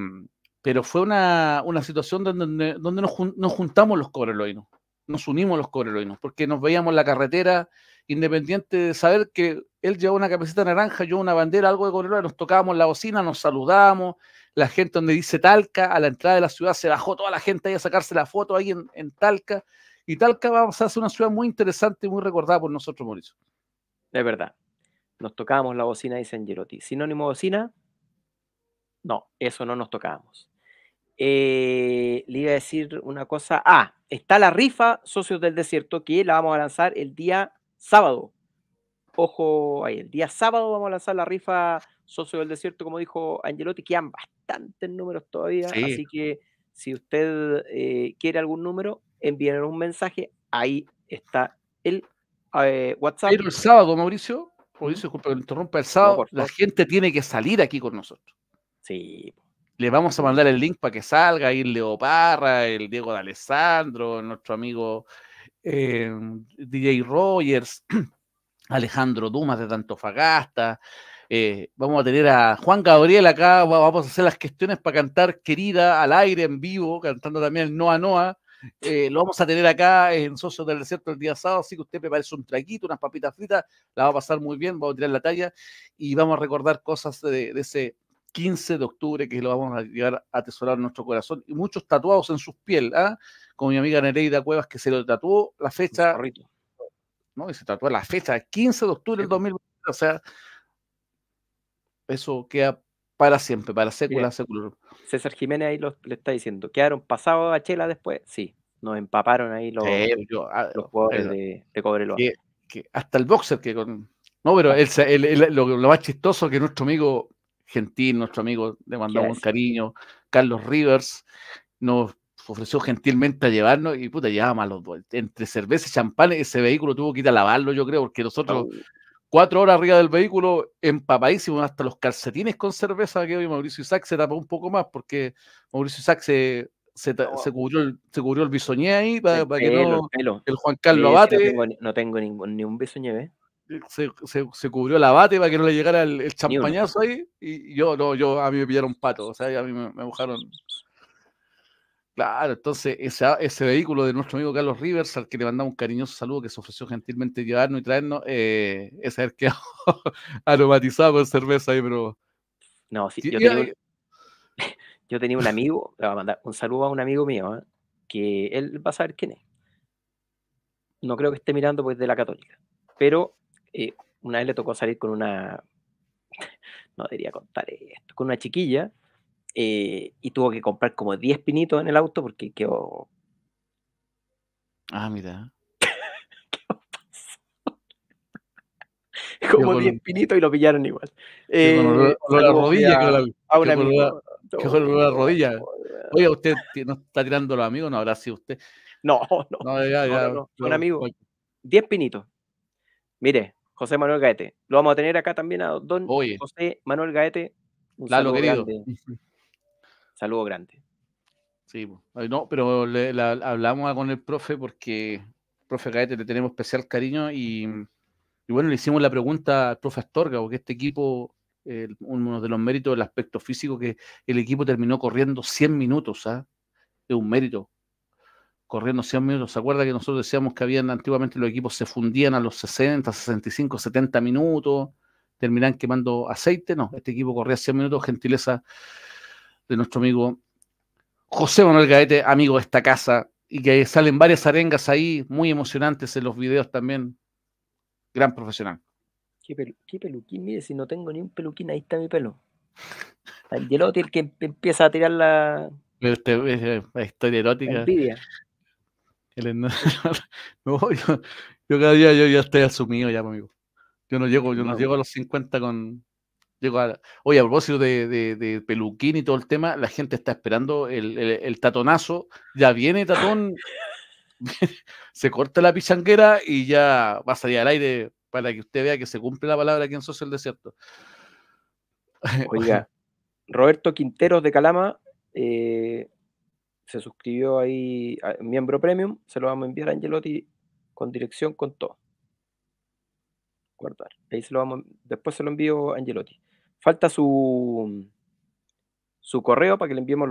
pero fue una, situación donde, donde nos, juntamos los cobreloinos, nos unimos los cobreloinos, porque nos veíamos en la carretera, independiente de saber que él llevaba una camiseta naranja, yo una bandera, algo de cobreloa, nos tocábamos la bocina, nos saludábamos, la gente donde dice Talca, a la entrada de la ciudad se bajó toda la gente ahí a sacarse la foto ahí en, Talca, y Talca va a ser una ciudad muy interesante y muy recordada por nosotros, Mauricio. de verdad. Nos tocábamos la bocina, dice Angelotti. ¿Sinónimo bocina? No, eso no nos tocábamos. Eh, le iba a decir una cosa. Ah, está la rifa Socios del Desierto que la vamos a lanzar el día sábado. Ojo ahí, el día sábado vamos a lanzar la rifa Socios del Desierto, como dijo Angelotti, quedan bastantes números todavía. Así que si usted eh, quiere algún número, envíenos un mensaje. Ahí está el eh, WhatsApp. el sábado, Mauricio, ¿Mm? disculpa que interrumpa. El sábado la gente tiene que salir aquí con nosotros. Sí. Le vamos a mandar el link para que salga ahí Leo Parra, el Diego de Alessandro, nuestro amigo em, DJ Rogers, *clears throat* Alejandro Dumas de Antofagasta. Eh, vamos a tener a Juan Gabriel acá, vamos a hacer las cuestiones para cantar Querida al aire en vivo, cantando también el Noa Noa. Eh, lo vamos a tener acá en Socios del Desierto el día sábado, así que usted parece un traquito, unas papitas fritas, la va a pasar muy bien, vamos a tirar la talla y vamos a recordar cosas de, ese 15 de octubre que lo vamos a llevar a atesorar en nuestro corazón y muchos tatuados en sus pieles, ¿ah? Como mi amiga Nereida Cuevas que se lo tatuó la fecha, ¿no? Y se tatuó la fecha, 15 de octubre del 2020, o sea, eso queda para siempre, para sécula, século. César Jiménez ahí lo, le está diciendo, ¿quedaron pasados a Chela después? Sí, nos empaparon ahí los, ah, jugadores de, de hasta el boxer que con... No, pero el, el, lo, más chistoso que nuestro amigo Gentil, nuestro amigo, le mandamos un cariño, Carlos Rivers, nos ofreció gentilmente a llevarnos y puta, llevábamos a los dos. Entre cerveza y champán, ese vehículo tuvo que ir a lavarlo, yo creo, porque nosotros... Oh cuatro horas arriba del vehículo, empapadísimo, hasta los calcetines con cerveza que hoy Mauricio Isaac se tapó un poco más porque Mauricio Isaac se, se, se cubrió, el, se cubrió el bisoñé ahí para, que no, el, Juan Carlos Abate. No tengo, ni un bisoñé, eh, Se, cubrió el abate para que no le llegara el, champañazo ahí y yo no, yo a mí me pillaron pato, o sea, a mí me, me Claro, entonces ese, ese, vehículo de nuestro amigo Carlos Rivers, al que le mandamos un cariñoso saludo que se ofreció gentilmente llevarnos y traernos, eh, es haber que *laughs* aromatizado con cerveza ahí, pero. No, sí, *laughs* yo, tenía un, amigo, le voy a mandar un saludo a un amigo mío, ¿eh? que él va a saber quién es. No creo que esté mirando pues de la católica, pero eh, una vez le tocó salir con una, *laughs* no diría contar esto, con una chiquilla eh, y tuvo que comprar como 10 pinitos en el auto porque quedó. Ah, mira. *laughs* *laughs* como 10 pinitos y lo pillaron igual. Eh, fue la rodilla. que la, la rodilla. ¿usted no está tirando los amigos? No, habrá sido usted. No, *laughs* no. no, ya, ya, Un amigo. 10 pinitos. Mire, José Manuel Gaete. Lo vamos a tener acá también a don José Manuel Gaete. Claro, Lalo, querido. Saludo grande. Sí, no, pero hablamos con el profe porque, profe Caete le tenemos especial cariño y, bueno, le hicimos la pregunta al profe Astorga, porque este equipo, uno de los méritos del aspecto físico, que el equipo terminó corriendo 100 minutos, ¿sabes? ¿ah? Es un mérito. Corriendo 100 minutos. ¿Se acuerda que nosotros decíamos que habían antiguamente los equipos se fundían a los 60, 65, 70 minutos, terminaban quemando aceite? No, este equipo corría 100 minutos, gentileza de nuestro amigo José Manuel Gaete, amigo de esta casa, y que salen varias arengas ahí, muy emocionantes en los videos también. Gran profesional. ¿Qué, peluquín? Mire, si no tengo ni un peluquín, ahí está mi pelo. El el que em-, empieza a tirar la... Este eh, la historia erótica. envidia. *laughs* yo, cada día ya estoy asumido ya, amigo. Yo no llego, yo no llego a los 50 con, oye, a propósito de, Peluquín y todo el tema, la gente está esperando el, tatonazo. Ya viene Tatón, *laughs* se corta la pichanguera y ya va a salir al aire para que usted vea que se cumple la palabra aquí en Socio Desierto. *laughs* Oiga, Roberto Quinteros de Calama eh, se suscribió ahí, miembro premium, se lo vamos a enviar a Angelotti con dirección, con todo. Guardar. Ahí se lo vamos, después se lo envío a Angelotti. Falta su, su correo para que le enviemos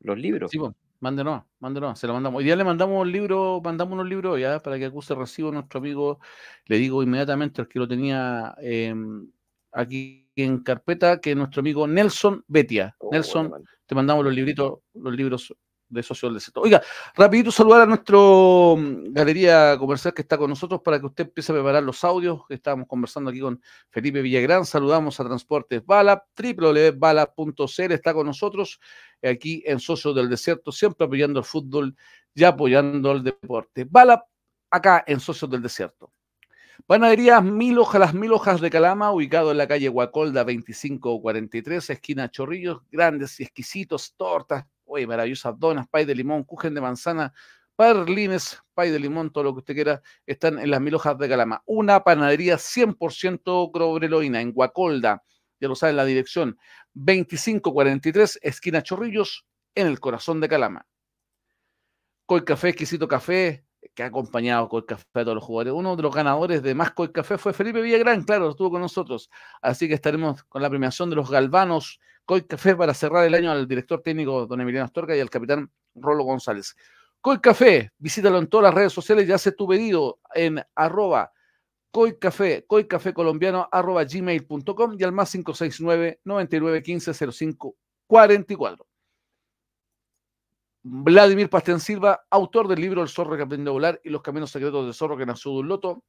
los, libros. Sí, mándenos, mándenos, se lo mandamos. Hoy día le mandamos un libro, mandamos unos libros ya para que acuse recibo nuestro amigo, le digo inmediatamente, el que lo tenía em, aquí en carpeta, que es nuestro amigo Nelson Betia. Oh, Nelson, te mandamos los libritos, los libros de Socios del desierto. Oiga, rapidito saludar a nuestro mm, galería comercial que está con nosotros para que usted empiece a preparar los audios que estábamos conversando aquí con Felipe Villagrán. Saludamos a Transportes Bala, www.bala.cl está con nosotros eh, aquí en Socios del Desierto, siempre apoyando el fútbol y apoyando el deporte. Bala, acá en Socios del Desierto. Panaderías Mil Hojas, las Mil Hojas de Calama, ubicado en la calle Guacolda 2543, esquina Chorrillos, grandes y exquisitos, tortas, Oye, maravillosas donas, pay de limón, cujen de manzana, parlines, pay de limón, todo lo que usted quiera, están en las mil hojas de Calama. Una panadería 100% cobreloína en Guacolda, ya lo saben la dirección, 2543, esquina Chorrillos, en el corazón de Calama. Col Café, exquisito café, que ha acompañado el Café a todos los jugadores. Uno de los ganadores de más el Café fue Felipe Villagrán, claro, estuvo con nosotros. Así que estaremos con la premiación de los Galvanos con Café para cerrar el año al director técnico don Emiliano Astorga y al capitán Rolo González. CoICafé, Café, visítalo en todas las redes sociales y hace tu pedido en arroba coicafé, colombiano arroba gmail.com y al más 569 15 05 44. Vladimir Pastensilva, Silva, autor del libro El zorro que aprende a volar y los caminos secretos del zorro que nació de un loto,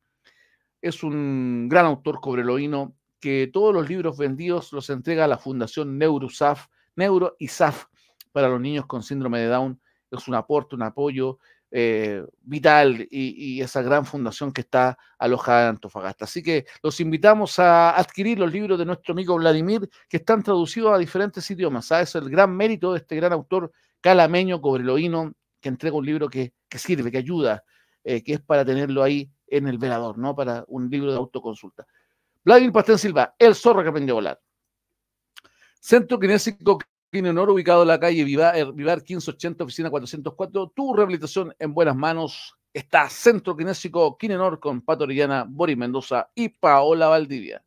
es un gran autor cobreloíno que todos los libros vendidos los entrega a la Fundación NeuroSAF, Neuro y SAF para los niños con síndrome de Down. Es un aporte, un apoyo eh, vital y, esa gran fundación que está alojada en Antofagasta. Así que los invitamos a adquirir los libros de nuestro amigo Vladimir, que están traducidos a diferentes idiomas. Ah, es el gran mérito de este gran autor calameño, cobreloíno, que entrega un libro que, sirve, que ayuda, eh, que es para tenerlo ahí en el velador, ¿no? Para un libro de autoconsulta. Vladimir Pastén Silva, el zorro que aprendió a volar. Centro Kinésico Kinenor ubicado en la calle eh, Vivar, 1580, oficina 404. Tu rehabilitación en buenas manos está Centro Kinésico Kinenor con Pato Orellana, Boris Mendoza y Paola Valdivia.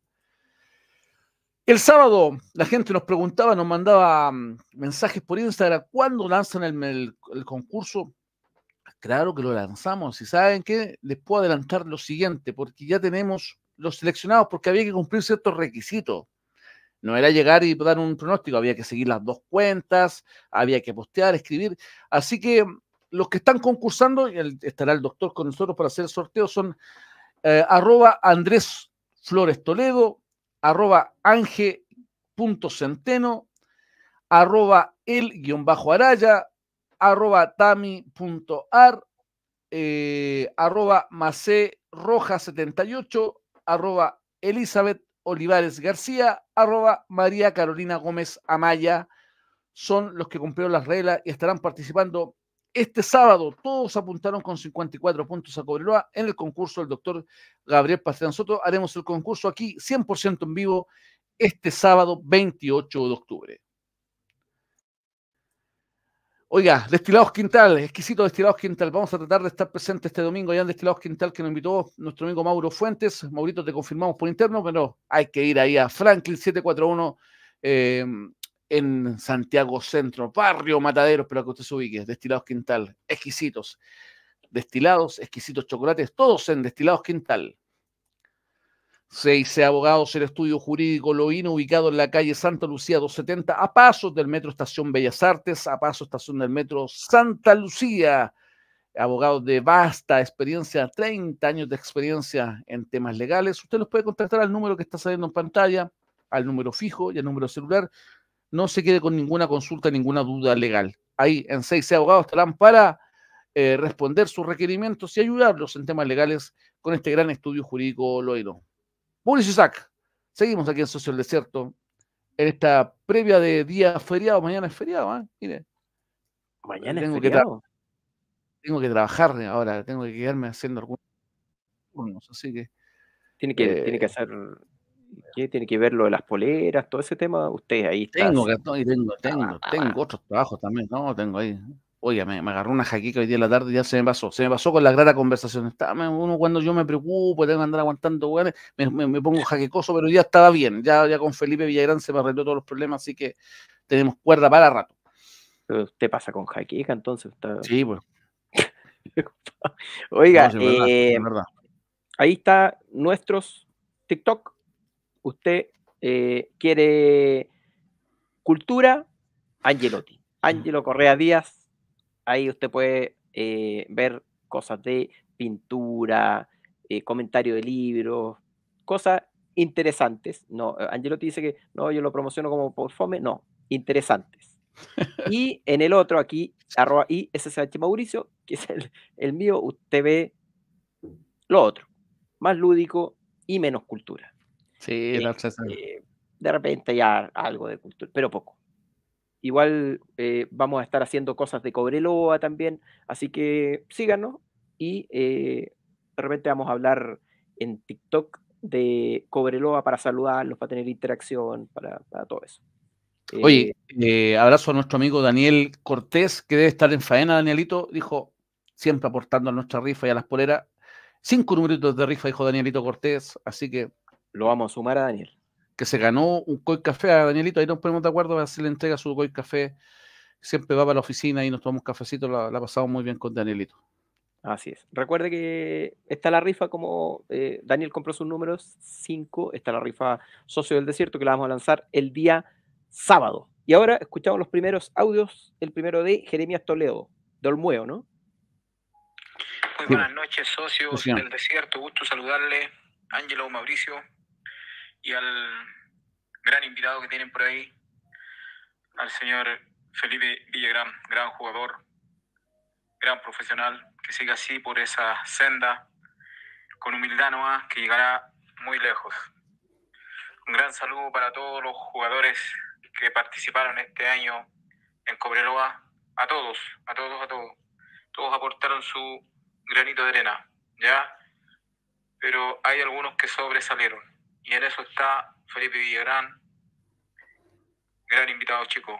El sábado la gente nos preguntaba, nos mandaba mm, mensajes por Instagram, ¿cuándo lanzan el, concurso? Claro que lo lanzamos. Y saben que les puedo adelantar lo siguiente, porque ya tenemos los seleccionados, porque había que cumplir ciertos requisitos. No era llegar y dar un pronóstico, había que seguir las dos cuentas, había que postear, escribir. Así que mm, los que están concursando, y estará el doctor con nosotros para hacer el sorteo, son eh, arroba Andrés Flores Toledo, arroba ange.centeno, arroba el-araya, arroba tami.ar, eh, arroba maceroja 78 arroba Elizabeth Olivares García, arroba María Carolina Gómez Amaya. Son los que cumplieron las reglas y estarán participando este sábado todos apuntaron con 54 puntos a Cobreloa en el concurso del doctor Gabriel Pastrán Soto. Haremos el concurso aquí 100% en vivo este sábado 28 de octubre. Oiga, Destilados Quintal, exquisito Destilados Quintal. Vamos a tratar de estar presente este domingo allá en Destilados Quintal que nos invitó nuestro amigo Mauro Fuentes. Maurito, te confirmamos por interno, pero hay que ir ahí a Franklin 741 eh, en Santiago Centro, Barrio Mataderos, pero que usted se ubique, Destilados Quintal, exquisitos, destilados, exquisitos chocolates, todos en Destilados Quintal. seis Abogados, el estudio jurídico Loíno, ubicado en la calle Santa Lucía 270, a pasos del metro Estación Bellas Artes, a paso estación del metro Santa Lucía. Abogados de vasta experiencia, 30 años de experiencia en temas legales. Usted los puede contactar al número que está saliendo en pantalla, al número fijo y al número celular no se quede con ninguna consulta, ninguna duda legal. Ahí en 6 Abogados estarán para eh, responder sus requerimientos y ayudarlos en temas legales con este gran estudio jurídico loiro. Boris Isaac, seguimos aquí en Social Desierto, en esta previa de día feriado, mañana es feriado, ¿eh? Mire. Mañana es feriado. Que tengo que trabajar ahora, tengo que quedarme haciendo algunos así que... Tiene que, tiene que eh, hacer ¿Qué tiene que ver lo de las poleras, todo ese tema? Usted ahí está. Tengo, tengo, tengo, tengo otros trabajos también, ¿no? Tengo ahí. Oiga, me, agarró una jaquica hoy día en la tarde y ya se me pasó. Se me pasó con la grata conversación. Está, uno cuando yo me preocupo, tengo que andar aguantando, me, pongo jaquecoso, pero ya estaba bien. Ya, ya con Felipe Villagrán se me arregló todos los problemas, así que tenemos cuerda para rato. Pero usted pasa con jaquica, entonces. Sí, pues. *laughs* Oiga, eh, ahí está nuestros TikTok usted eh, quiere cultura, Angelotti. Mm. Angelo Correa Díaz, ahí usted puede eh, ver cosas de pintura, eh, comentario de libros, cosas interesantes. No, Angelotti dice que no, yo lo promociono como por no, interesantes. *laughs* y en el otro, aquí, arroba ISSH Mauricio, que es el mío, usted ve lo otro, más lúdico y menos cultura. Sí, eh, pues, eh, de repente ya algo de cultura, pero poco. Igual eh, vamos a estar haciendo cosas de Cobreloa también, así que síganos y de repente vamos a hablar en TikTok de Cobreloa para saludarlos, para tener interacción, para, todo eso. Oye, abrazo a nuestro amigo Daniel Cortés, que debe estar en faena, Danielito, dijo, siempre aportando a nuestra rifa y a las poleras. Cinco numeritos de rifa, dijo Danielito Cortés, así que lo vamos a sumar a Daniel. Que se ganó un coi Café a Danielito, ahí nos ponemos de acuerdo si hacerle entrega su coi Café. Siempre va para la oficina y nos tomamos cafecito, la, pasamos muy bien con Danielito. Así es. Recuerde que está la rifa, como eh, Daniel compró sus números 5, está la rifa Socio del Desierto, que la vamos a lanzar el día sábado. Y ahora escuchamos los primeros audios, el primero de Jeremías Toledo, de Olmueo, ¿no? Muy buenas noches, socio del desierto. Gusto saludarle, Ángelo Mauricio y al gran invitado que tienen por ahí, al señor Felipe Villagrán, gran jugador, gran profesional, que siga así por esa senda, con humildad nomás, que llegará muy lejos. Un gran saludo para todos los jugadores que participaron este año en Cobreloa, a todos, a todos, a todos. Todos aportaron su granito de arena, ¿ya? Pero hay algunos que sobresalieron. Y en eso está Felipe Villagrán, gran invitado chico.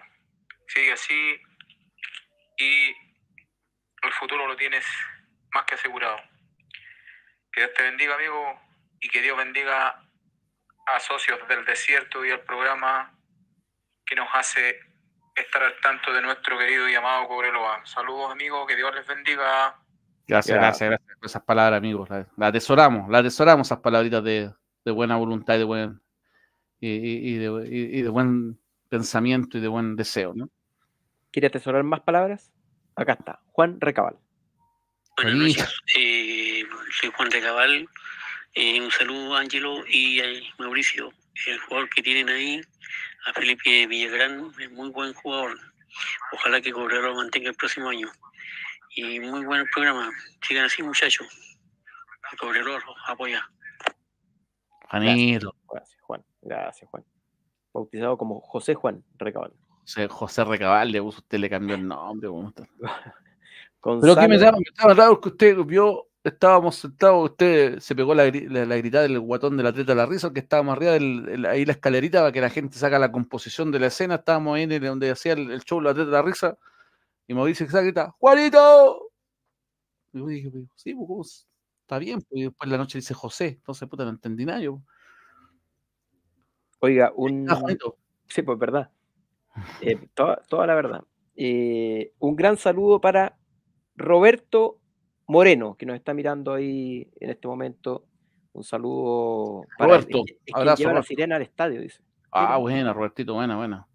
Sigue así y el futuro lo tienes más que asegurado. Que Dios te bendiga, amigo, y que Dios bendiga a Socios del Desierto y al programa que nos hace estar al tanto de nuestro querido y amado Cobreloa. Saludos, amigos, que Dios les bendiga. Gracias, gracias, gracias por esas palabras, amigos. Las atesoramos, las atesoramos esas palabritas de, de buena voluntad y de buen, y, de, buen pensamiento y de buen deseo. ¿Quiere atesorar más palabras? Acá está, Juan Recabal. Buenas noches, eh, soy Juan Recabal. Eh, un saludo a Ángelo y a Mauricio, el jugador que tienen ahí, a Felipe Villagrán, es muy buen jugador. Ojalá que Cobrero lo mantenga el próximo año. Y muy buen programa. Sigan así, muchachos. Cobrero apoya. Juanito. Gracias, Juan. Gracias, Juan. Bautizado como José Juan Recabal. José, José Recabal, le puso, usted le cambió el nombre. *laughs* Pero que me llama, me estaba raro que usted vio, estábamos sentados, usted se pegó la, la, del guatón de la treta de la risa, que estábamos arriba ahí la escalerita para que la gente saca la composición de la escena, estábamos ahí en donde hacía el, show de la treta de la risa, y me dice grita, ¡Juanito! Y yo dije, sí, pues, está bien, porque después la noche dice José, entonces puta, no entendí nada yo. Oiga, un. sí, pues verdad. Eh, toda, la verdad. Eh, un gran saludo para Roberto Moreno, que nos está mirando ahí en este momento. Un saludo para Roberto. lleva la sirena al estadio, dice. Ah, buena, Robertito, buena, buena.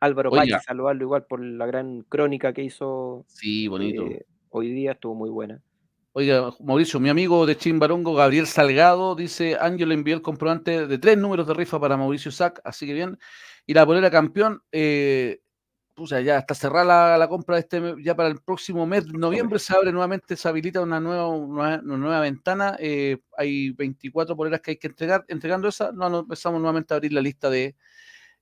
Álvaro Valle, saludarlo igual por la gran crónica que hizo. Sí, bonito. Eh, hoy día estuvo muy buena. Oiga, Mauricio, mi amigo de Chimbarongo, Gabriel Salgado, dice, Ángel envió el comprobante de tres números de rifa para Mauricio Sac, así que bien. Y la polera campeón, eh, pues ya está cerrada la, compra de este, ya para el próximo mes, noviembre se abre nuevamente, se habilita una nueva, nueva ventana, eh, hay 24 poleras que hay que entregar, entregando esa, no, empezamos nuevamente a abrir la lista de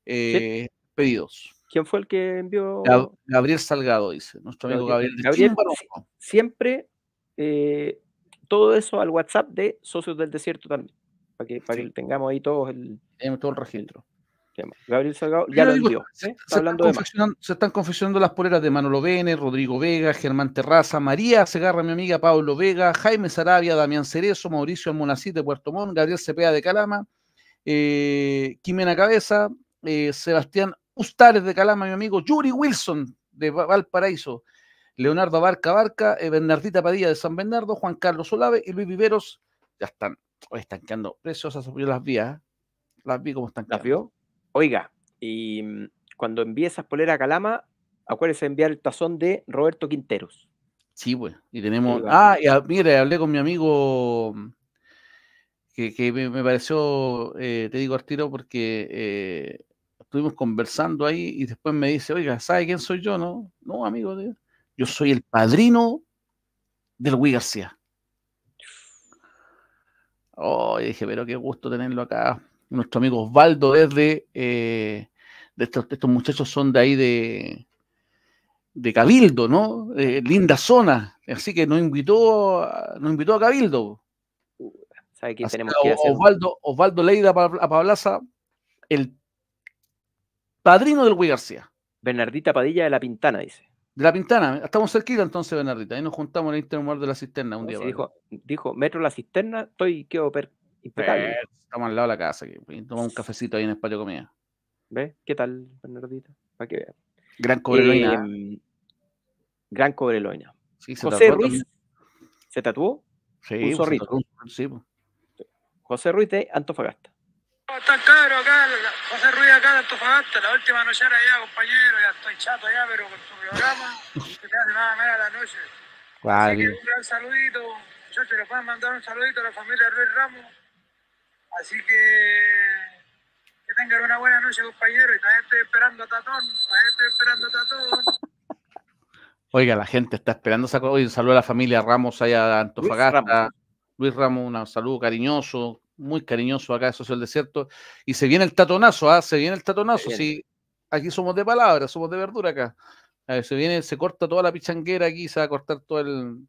eh, pedidos. ¿Quién fue el que envió? Gabriel Salgado, dice, nuestro amigo Gabriel. Gabriel, Chimbarongo. siempre eh, todo eso al WhatsApp de Socios del Desierto también, para que, tengamos ahí todos el, todo el registro. Gabriel Salgado ya lo envió. Se, ¿eh? están de confeccionando las poleras de Manolo Bene, Rodrigo Vega, Germán Terraza, María Segarra, mi amiga Pablo Vega, Jaime Sarabia, Damián Cerezo, Mauricio Almonacid de Puerto Montt, Gabriel Cepeda de Calama, Quimena eh, Cabeza, Sebastián Ustares de Calama, mi amigo, Yuri Wilson de Valparaíso, Leonardo Barca Barca, eh, Bernardita Padilla de San Bernardo, Juan Carlos Olave y Luis Viveros. Ya están, hoy están quedando preciosas las vías. ¿ah? Las vi como están quedando. Oiga, y mm, cuando envíe a poleras a Calama, acuérdese de enviar el tazón de Roberto Quinteros. Sí, bueno, pues, y tenemos... ah, y mire, hablé con mi amigo mm, que, me, pareció, eh, te digo al tiro, porque eh, estuvimos conversando ahí y después me dice, oiga, ¿sabe quién soy yo? No, no, amigo, de yo soy el padrino del Luis García. Oh, dije, pero qué gusto tenerlo acá. Nuestro amigo Osvaldo desde... Eh, de estos, muchachos son de ahí de, de Cabildo, ¿no? linda zona. Así que nos invitó, nos invitó a Cabildo. ¿Sabe quién tenemos que hacer? Osvaldo, Osvaldo Leida a Pablaza, el padrino del Luis García. Bernardita Padilla de La Pintana, dice. De la Pintana, estamos cerquita entonces, Bernardita. Ahí nos juntamos en el Interhumor de la Cisterna un día. dijo, dijo, metro la cisterna, estoy, quedo per, impecable. Eh, estamos al lado de la casa, tomamos un cafecito ahí en el patio de comida. ¿Ves? ¿Qué tal, Bernardita? Para que vean. Gran Cobreloña. Em, gran Cobreloña. José Ruiz. ¿Se tatuó? Sí, un pues, zorrito. Pues. José Ruiz de Antofagasta. Está caro acá, José Ruiz acá de Antofagasta, la última noche era ya, compañero, ya estoy chato ya, pero con tu programa, que te hace más a la noche. Vale. un gran saludito, yo te lo puedo mandar un saludito a la familia Ruiz Ramos, así que que tengan una buena noche, compañero, y también estoy esperando a Tatón, también estoy esperando a Tatón. Oiga, la gente está esperando. oye un saludo a la familia Ramos allá de Antofagasta. Luis Ramos un saludo cariñoso muy cariñoso acá eso es el Desierto. Y se viene el tatonazo, ¿ah? Se viene el tatonazo. aquí somos de palabras, somos de verdura acá. se viene, se corta toda la pichanguera aquí, se va a cortar todo el,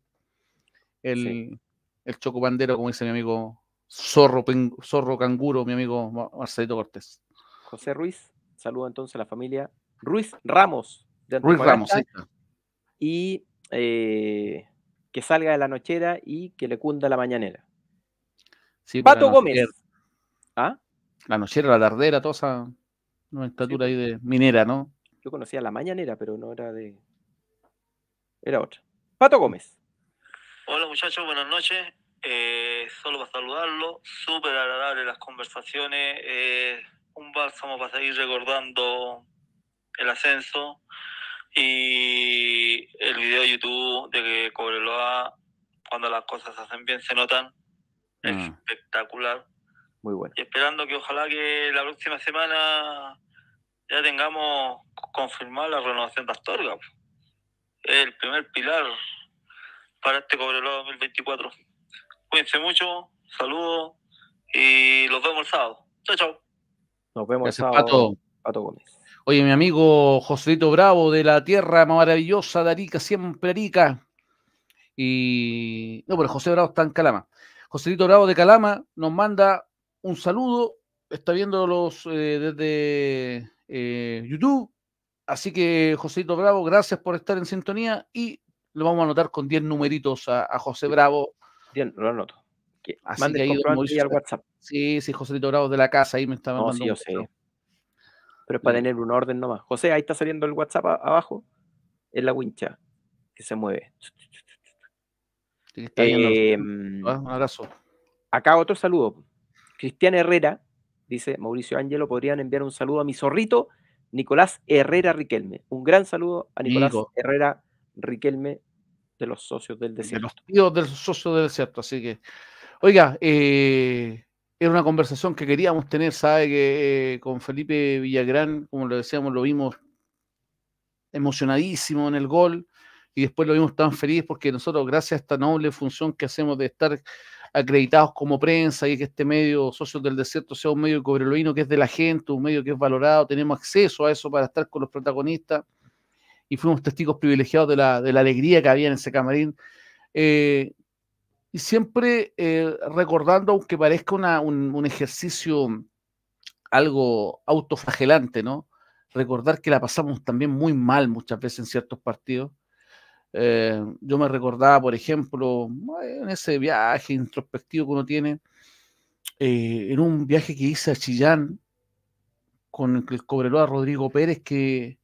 el, el como dice mi amigo Zorro, Zorro Canguro, mi amigo Marcelito Cortés. José Ruiz, saludo entonces a la familia Ruiz Ramos. Ruiz Ramos, Y eh, que salga de la nochera y que le cunda la mañanera. Pato Gómez. ¿Ah? La era la lardera toda esa estatura ahí de minera, ¿no? Yo conocía la mañanera, pero no era de. Era otra. Pato Gómez. Hola muchachos, buenas noches. Eh, solo para saludarlo, súper agradable las conversaciones, eh, un bálsamo para seguir recordando el ascenso y el video de YouTube de que Cobreloa, cuando las cosas se hacen bien, se notan. Mm. Espectacular. Muy bueno. Y esperando que ojalá que la próxima semana ya tengamos confirmada la renovación de Astorga. El primer pilar para este Cobreloa 2024. Cuídense mucho, saludos y los vemos el sábado. Chao, chao. Nos vemos el sábado. Oye, mi amigo Joselito Bravo de la tierra maravillosa de Arica, siempre Arica. Y. No, pero José Bravo está en Calama. Joselito Bravo de Calama nos manda un saludo, está viéndolos eh, desde eh, YouTube. Así que, Joselito Bravo, gracias por estar en sintonía y lo vamos a anotar con 10 numeritos a, José Bravo. Bien, lo anoto. mande ahí al WhatsApp. Sí, sí, Joselito Bravo de la casa, ahí me está mandando. Sí, Pero es para tener un orden nomás. José, ahí está saliendo el WhatsApp abajo, Es la wincha, que se mueve. Eh, mm, ah, un abrazo. Acá otro saludo. Cristian Herrera dice: Mauricio Ángelo, podrían enviar un saludo a mi zorrito Nicolás Herrera Riquelme. Un gran saludo a Nicolás Herrera Riquelme de los socios del desierto. De los tíos socios del desierto. Así que, oiga, eh, era una conversación que queríamos tener, sabe que eh, con Felipe Villagrán, como lo decíamos, lo vimos emocionadísimo en el gol y después lo vimos tan feliz porque nosotros, gracias a esta noble función que hacemos de estar acreditados como prensa y que este medio Socios del Desierto sea un medio cobreloino que es de la gente, un medio que es valorado, tenemos acceso a eso para estar con los protagonistas y fuimos testigos privilegiados de la, alegría que había en ese camarín. Eh, y siempre eh, recordando, aunque parezca un, ejercicio algo autoflagelante, ¿no? Recordar que la pasamos también muy mal muchas veces en ciertos partidos eh, yo me recordaba, por ejemplo, en ese viaje introspectivo que uno tiene, eh, en un viaje que hice a Chillán con el, Cobreloa Rodrigo Pérez, que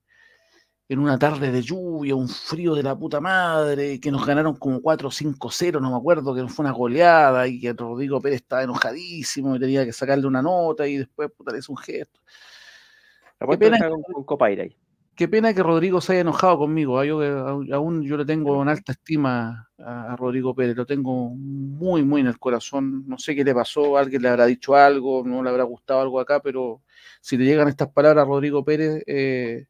en una tarde de lluvia, un frío de la puta madre, que nos ganaron como 4-5-0, no me acuerdo, que fue una goleada y que Rodrigo Pérez estaba enojadísimo y tenía que sacarle una nota y después puta, le hizo un gesto. La con ahí. Qué pena que Rodrigo se haya enojado conmigo. ¿ah? Yo, eh, aún yo le tengo en alta estima a, Rodrigo Pérez. Lo tengo muy, muy en el corazón. No sé qué le pasó. Alguien le habrá dicho algo, no le habrá gustado algo acá, pero si le llegan estas palabras a Rodrigo Pérez, eh,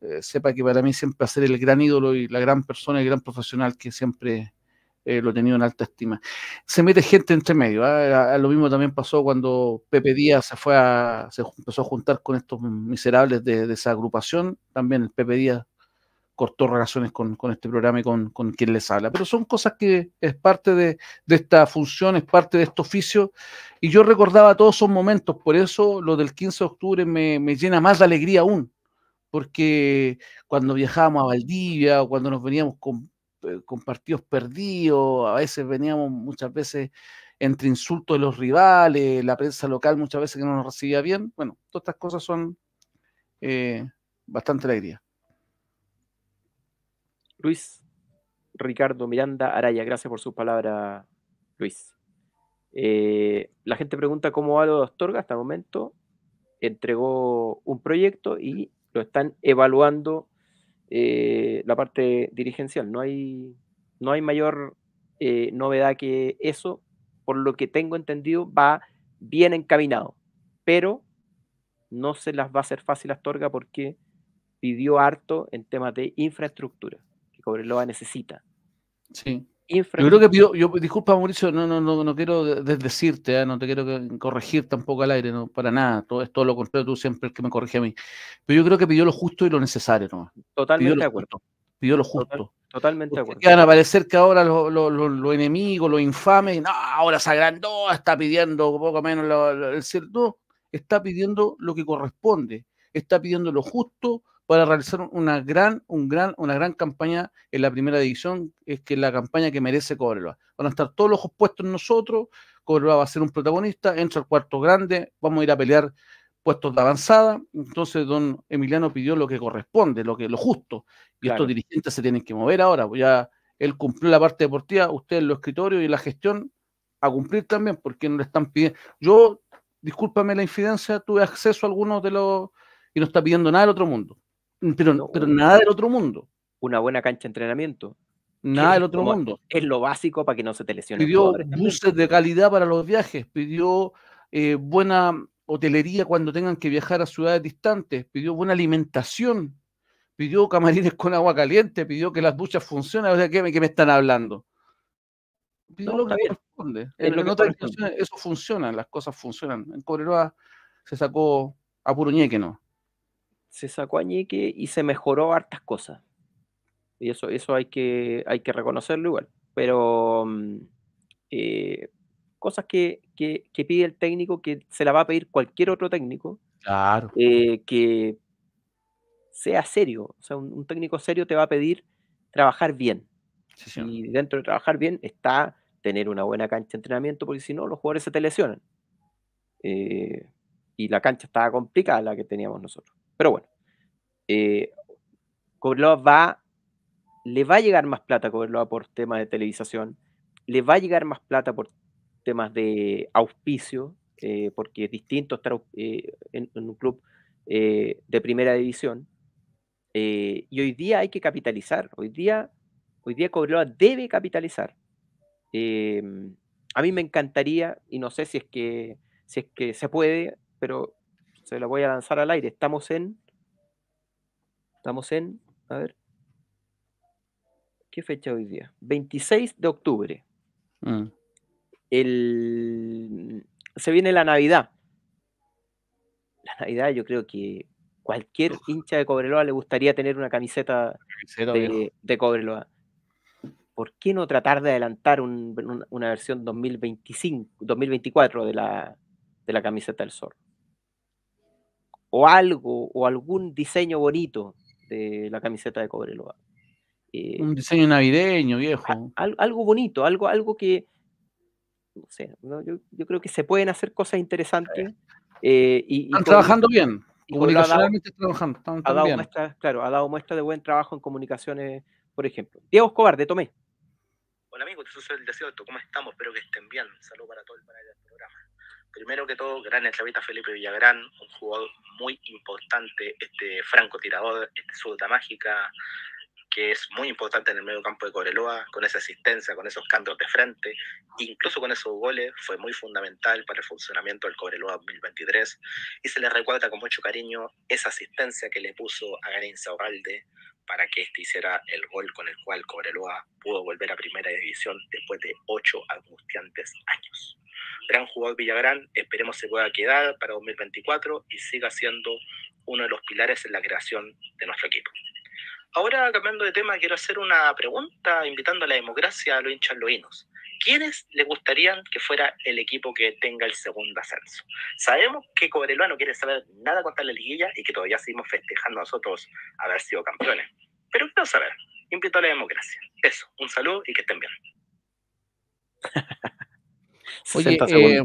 eh, sepa que para mí siempre va a ser el gran ídolo y la gran persona, el gran profesional que siempre eh, lo he tenido en alta estima. Se mete gente entre medio. ¿ah? A, lo mismo también pasó cuando Pepe Díaz se fue a, se empezó a juntar con estos miserables de, esa agrupación. También el Pepe Díaz cortó relaciones con, este programa y con, con, quien les habla. Pero son cosas que es parte de, de, esta función, es parte de este oficio. Y yo recordaba todos esos momentos, por eso lo del 15 de octubre me, me llena más de alegría aún, porque cuando viajábamos a Valdivia o cuando nos veníamos con, eh, con partidos perdidos, a veces veníamos muchas veces entre insultos de los rivales, la prensa local muchas veces que no nos recibía bien. Bueno, todas estas cosas son eh, bastante alegría. Luis Ricardo Miranda Araya, gracias por su palabra, Luis. Eh, la gente pregunta cómo de Astorga hasta el momento entregó un proyecto y lo están evaluando eh, la parte dirigencial. No hay, no hay mayor eh, novedad que eso, por lo que tengo entendido, va bien encaminado, pero no se las va a hacer fácil a Astorga porque pidió harto en temas de infraestructura, que Cobreloa necesita. Sí yo creo que pido, yo, disculpa Mauricio, no, no, no, no quiero desdecirte, ¿eh? no te quiero corregir tampoco al aire, no, para nada, todo es todo lo contrario, tú siempre el que me corrige a mí. Pero yo creo que pidió lo justo y lo necesario, ¿no? Totalmente de acuerdo. pidió lo justo. totalmente de acuerdo. Van a parecer que ahora los lo, lo, lo enemigos, los infames, no, ahora se está pidiendo poco menos el cierto, está pidiendo lo que corresponde, está pidiendo lo justo, para realizar una gran, un gran, una gran campaña en la primera división, es que es la campaña que merece Cobreloa. Van a estar todos los ojos puestos en nosotros, Cobreloa va a ser un protagonista, entra al cuarto grande, vamos a ir a pelear puestos de avanzada. Entonces, don Emiliano pidió lo que corresponde, lo que lo justo. Y estos dirigentes se tienen que mover ahora. Pues ya él cumplió la parte deportiva, usted en los escritorios y la gestión a cumplir también, porque no le están pidiendo. Yo, discúlpame la infidencia, tuve acceso a algunos de los. y no está pidiendo nada del otro mundo. Mm, pero, pero nada del otro mundo. Una buena cancha de entrenamiento. Nada del otro mundo. Es lo básico para que no se te lesione. Pidió buses de calidad para los viajes, pidió eh, buena hotelería cuando tengan que viajar a ciudades distantes, pidió buena alimentación, pidió camarines con agua caliente, pidió que las duchas funcionen, o ¿qué, me están hablando? Pidió lo que corresponde. eso funciona, las cosas funcionan. En Cobreloa se sacó a puro ñeque, ¿no? se sacó añique y se mejoró hartas cosas. Y eso, eso hay, que, hay que reconocerlo igual. Pero mm, eh, cosas que, pide el técnico, que se la va a pedir cualquier otro técnico, claro. Eh, que sea serio. O sea, un, técnico serio te va a pedir trabajar bien. y dentro de trabajar bien está tener una buena cancha de entrenamiento, porque si no, los jugadores se te lesionan. Eh, y la cancha estaba complicada, la que teníamos nosotros. Pero bueno, eh, Cobreloa va, le va a llegar más plata a Cobreloa por temas de televisación, le va a llegar más plata por temas de auspicio, eh, porque es distinto estar eh, en, un club eh, de primera división. y hoy día hay que capitalizar, hoy día, hoy día Cobreloa debe capitalizar. a mí me encantaría, y no sé si es que, si es que se puede, pero se la voy a lanzar al aire. Estamos en. Estamos en. A ver. ¿Qué fecha hoy día? 26 de octubre. Mm. El, se viene la Navidad. La Navidad, yo creo que cualquier hincha de Cobreloa le gustaría tener una camiseta, de, Cobreloa. ¿Por qué no tratar de adelantar una versión 2025, 2024 de la, camiseta del sol? o algo, o algún diseño bonito de la camiseta de Cobreloa. Eh, un diseño navideño, viejo. algo bonito, algo, algo que, no sé, Yo, creo que se pueden hacer cosas interesantes. Eh. Eh, están trabajando bien, comunicacionalmente están trabajando. Están, ha bien. claro, ha dado muestra de buen trabajo en comunicaciones, por ejemplo. Diego Escobar, de Tomé. Hola amigo. te soy el desierto, ¿cómo estamos? Espero que estén bien. Un saludo para todo el, para el programa. Primero que todo, gran esclavista Felipe Villagrán, un jugador muy importante, este francotirador, este suelta mágica, que es muy importante en el medio campo de Cobreloa, con esa asistencia, con esos cantos de frente, incluso con esos goles, fue muy fundamental para el funcionamiento del Coreloa 2023 y se le recuerda con mucho cariño esa asistencia que le puso a Garín Zauralde para que este hiciera el gol con el cual Cobreloa pudo volver a primera división después de ocho angustiantes años. Gran jugador Villagrán, esperemos se pueda quedar para 2024 y siga siendo uno de los pilares en la creación de nuestro equipo. Ahora, cambiando de tema, quiero hacer una pregunta invitando a la democracia a los hinchas loinos. ¿Quiénes les gustarían que fuera el equipo que tenga el segundo ascenso? Sabemos que Cobreloa no quiere saber nada contra la liguilla y que todavía seguimos festejando nosotros haber sido campeones. Pero quiero saber, invito a la democracia. Eso, un saludo y que estén bien. *laughs* Oye,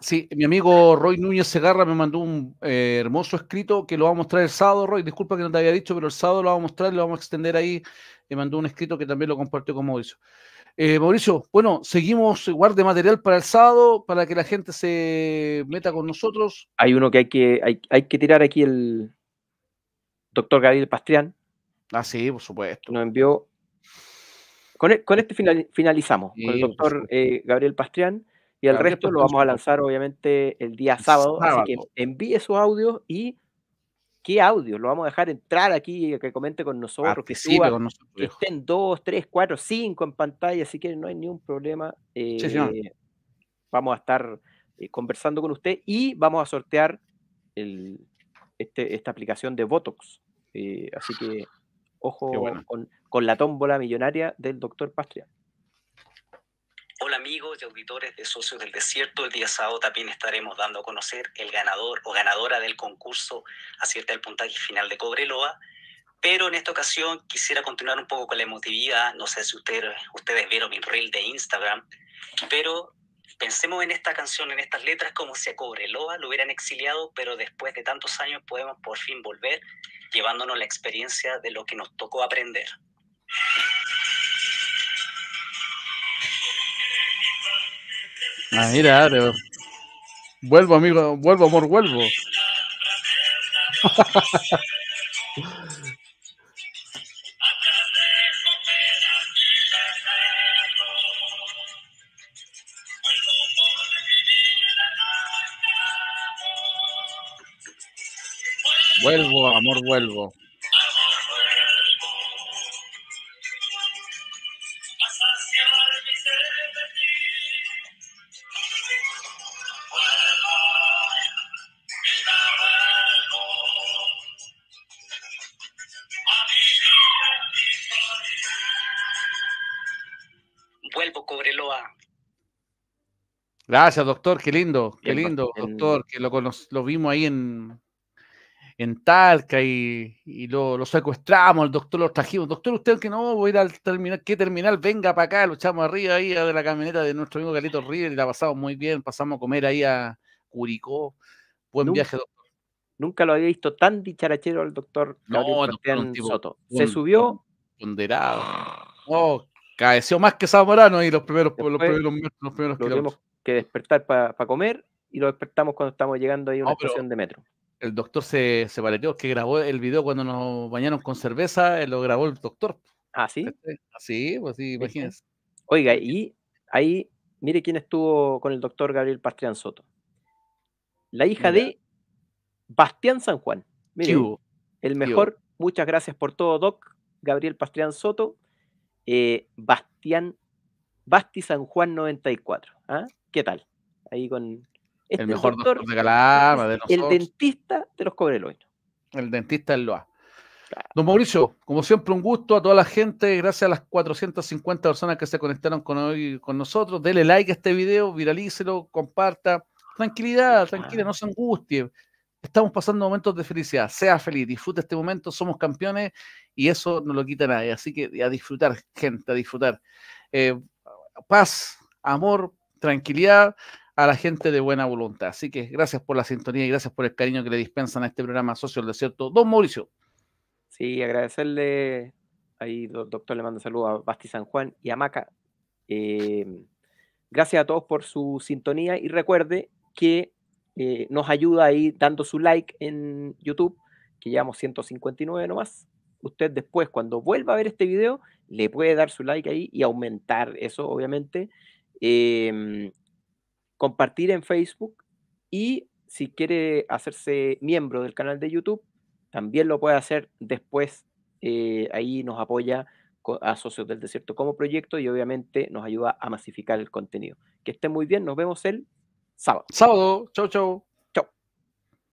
Sí, mi amigo Roy Núñez Segarra me mandó un eh, hermoso escrito que lo va a mostrar el sábado, Roy. Disculpa que no te había dicho, pero el sábado lo vamos a mostrar lo vamos a extender ahí. Me mandó un escrito que también lo compartió con Mauricio. Eh, Mauricio, bueno, seguimos guarde material para el sábado, para que la gente se meta con nosotros. Hay uno que hay que, hay, que tirar aquí el doctor Gabriel Pastrián. Ah, sí, por supuesto. Nos envió. Con, e, este finalizamos, con el doctor eh, Gabriel Pastrián y el resto lo vamos a lanzar obviamente el día sábado, Así que envíe su audio y qué audios. Lo vamos a dejar entrar aquí, que comente con nosotros, que suba, estén dos, tres, cuatro, cinco en pantalla, si quieren, no hay ningún problema. Eh, vamos a estar eh, conversando con usted y vamos a sortear este, esta aplicación de Botox. Eh, así que ojo con, la tómbola millonaria del doctor Pastrián amigos y auditores de Socios del Desierto, el día sábado también estaremos dando a conocer el ganador o ganadora del concurso Acierta el puntaje final de Cobreloa. Pero en esta ocasión quisiera continuar un poco con la emotividad. No sé si ustedes, ustedes vieron mi reel de Instagram, pero pensemos en esta canción, en estas letras, como si a Cobreloa lo hubieran exiliado, pero después de tantos años podemos por fin volver llevándonos la experiencia de lo que nos tocó aprender. Ah, mira, Vuelvo, amigo, vuelvo, amor, vuelvo. vuelvo, amor, vuelvo. Gracias, doctor, qué lindo, qué lindo, doctor, que lo, lo vimos ahí en, en Talca y, lo, secuestramos, el doctor lo trajimos. Doctor, usted que no, voy a ir al terminal, ¿qué terminal? Venga para acá, lo echamos arriba ahí de la camioneta de nuestro amigo Galito River y la pasamos muy bien, pasamos a comer ahí a Curicó. Buen viaje, doctor. Nunca lo había visto tan dicharachero el doctor no, Soto. Se subió. Ponderado. Oh, caeció más que Zamorano ahí los primeros, los primeros, los primeros, los primeros que despertar para comer y lo despertamos cuando estamos llegando ahí a una ah, estación de metro. El doctor se, se valeteó, que grabó el video cuando nos bañaron con cerveza, eh, lo grabó el doctor. ¿Ah, sí? Ah, sí, pues sí, imagínense. Oiga, y ahí, mire quién estuvo con el doctor Gabriel Pastrián Soto. La hija de Bastián San Juan. Mire, el mejor, muchas gracias por todo, Doc. Gabriel Pastrián Soto, eh, Bastián, Basti San Juan 94. ¿ah? ¿Qué tal? Ahí con. el este mejor doctor, de Calama, El dentista de los cobreloinos. El dentista del Loa. Don Mauricio, como siempre, un gusto a toda la gente. Gracias a las 450 personas que se conectaron con hoy con nosotros. Dele like a este video, viralícelo, comparta. Tranquilidad, tranquila, no se angustie. Estamos pasando momentos de felicidad. Sea feliz, disfruta este momento. Somos campeones y eso no lo quita nadie. Así que a disfrutar, gente, a disfrutar. Eh, paz, amor, tranquilidad a la gente de buena voluntad. Así que gracias por la sintonía y gracias por el cariño que le dispensan a este programa social del Desierto. Don Mauricio. Sí, agradecerle. Ahí, doctor, le mando saludos a Basti San Juan y a Maca. Em, gracias a todos por su sintonía y recuerde que eh, nos ayuda ahí dando su like en YouTube, que llevamos 159 nomás. Usted después, cuando vuelva a ver este video, le puede dar su like ahí y aumentar eso, obviamente. Em, compartir en Facebook y si quiere hacerse miembro del canal de YouTube, también lo puede hacer después. Eh, ahí nos apoya a Socios del Desierto como proyecto y obviamente nos ayuda a masificar el contenido. Que esté muy bien, nos vemos el sábado. Sábado, chau, chau.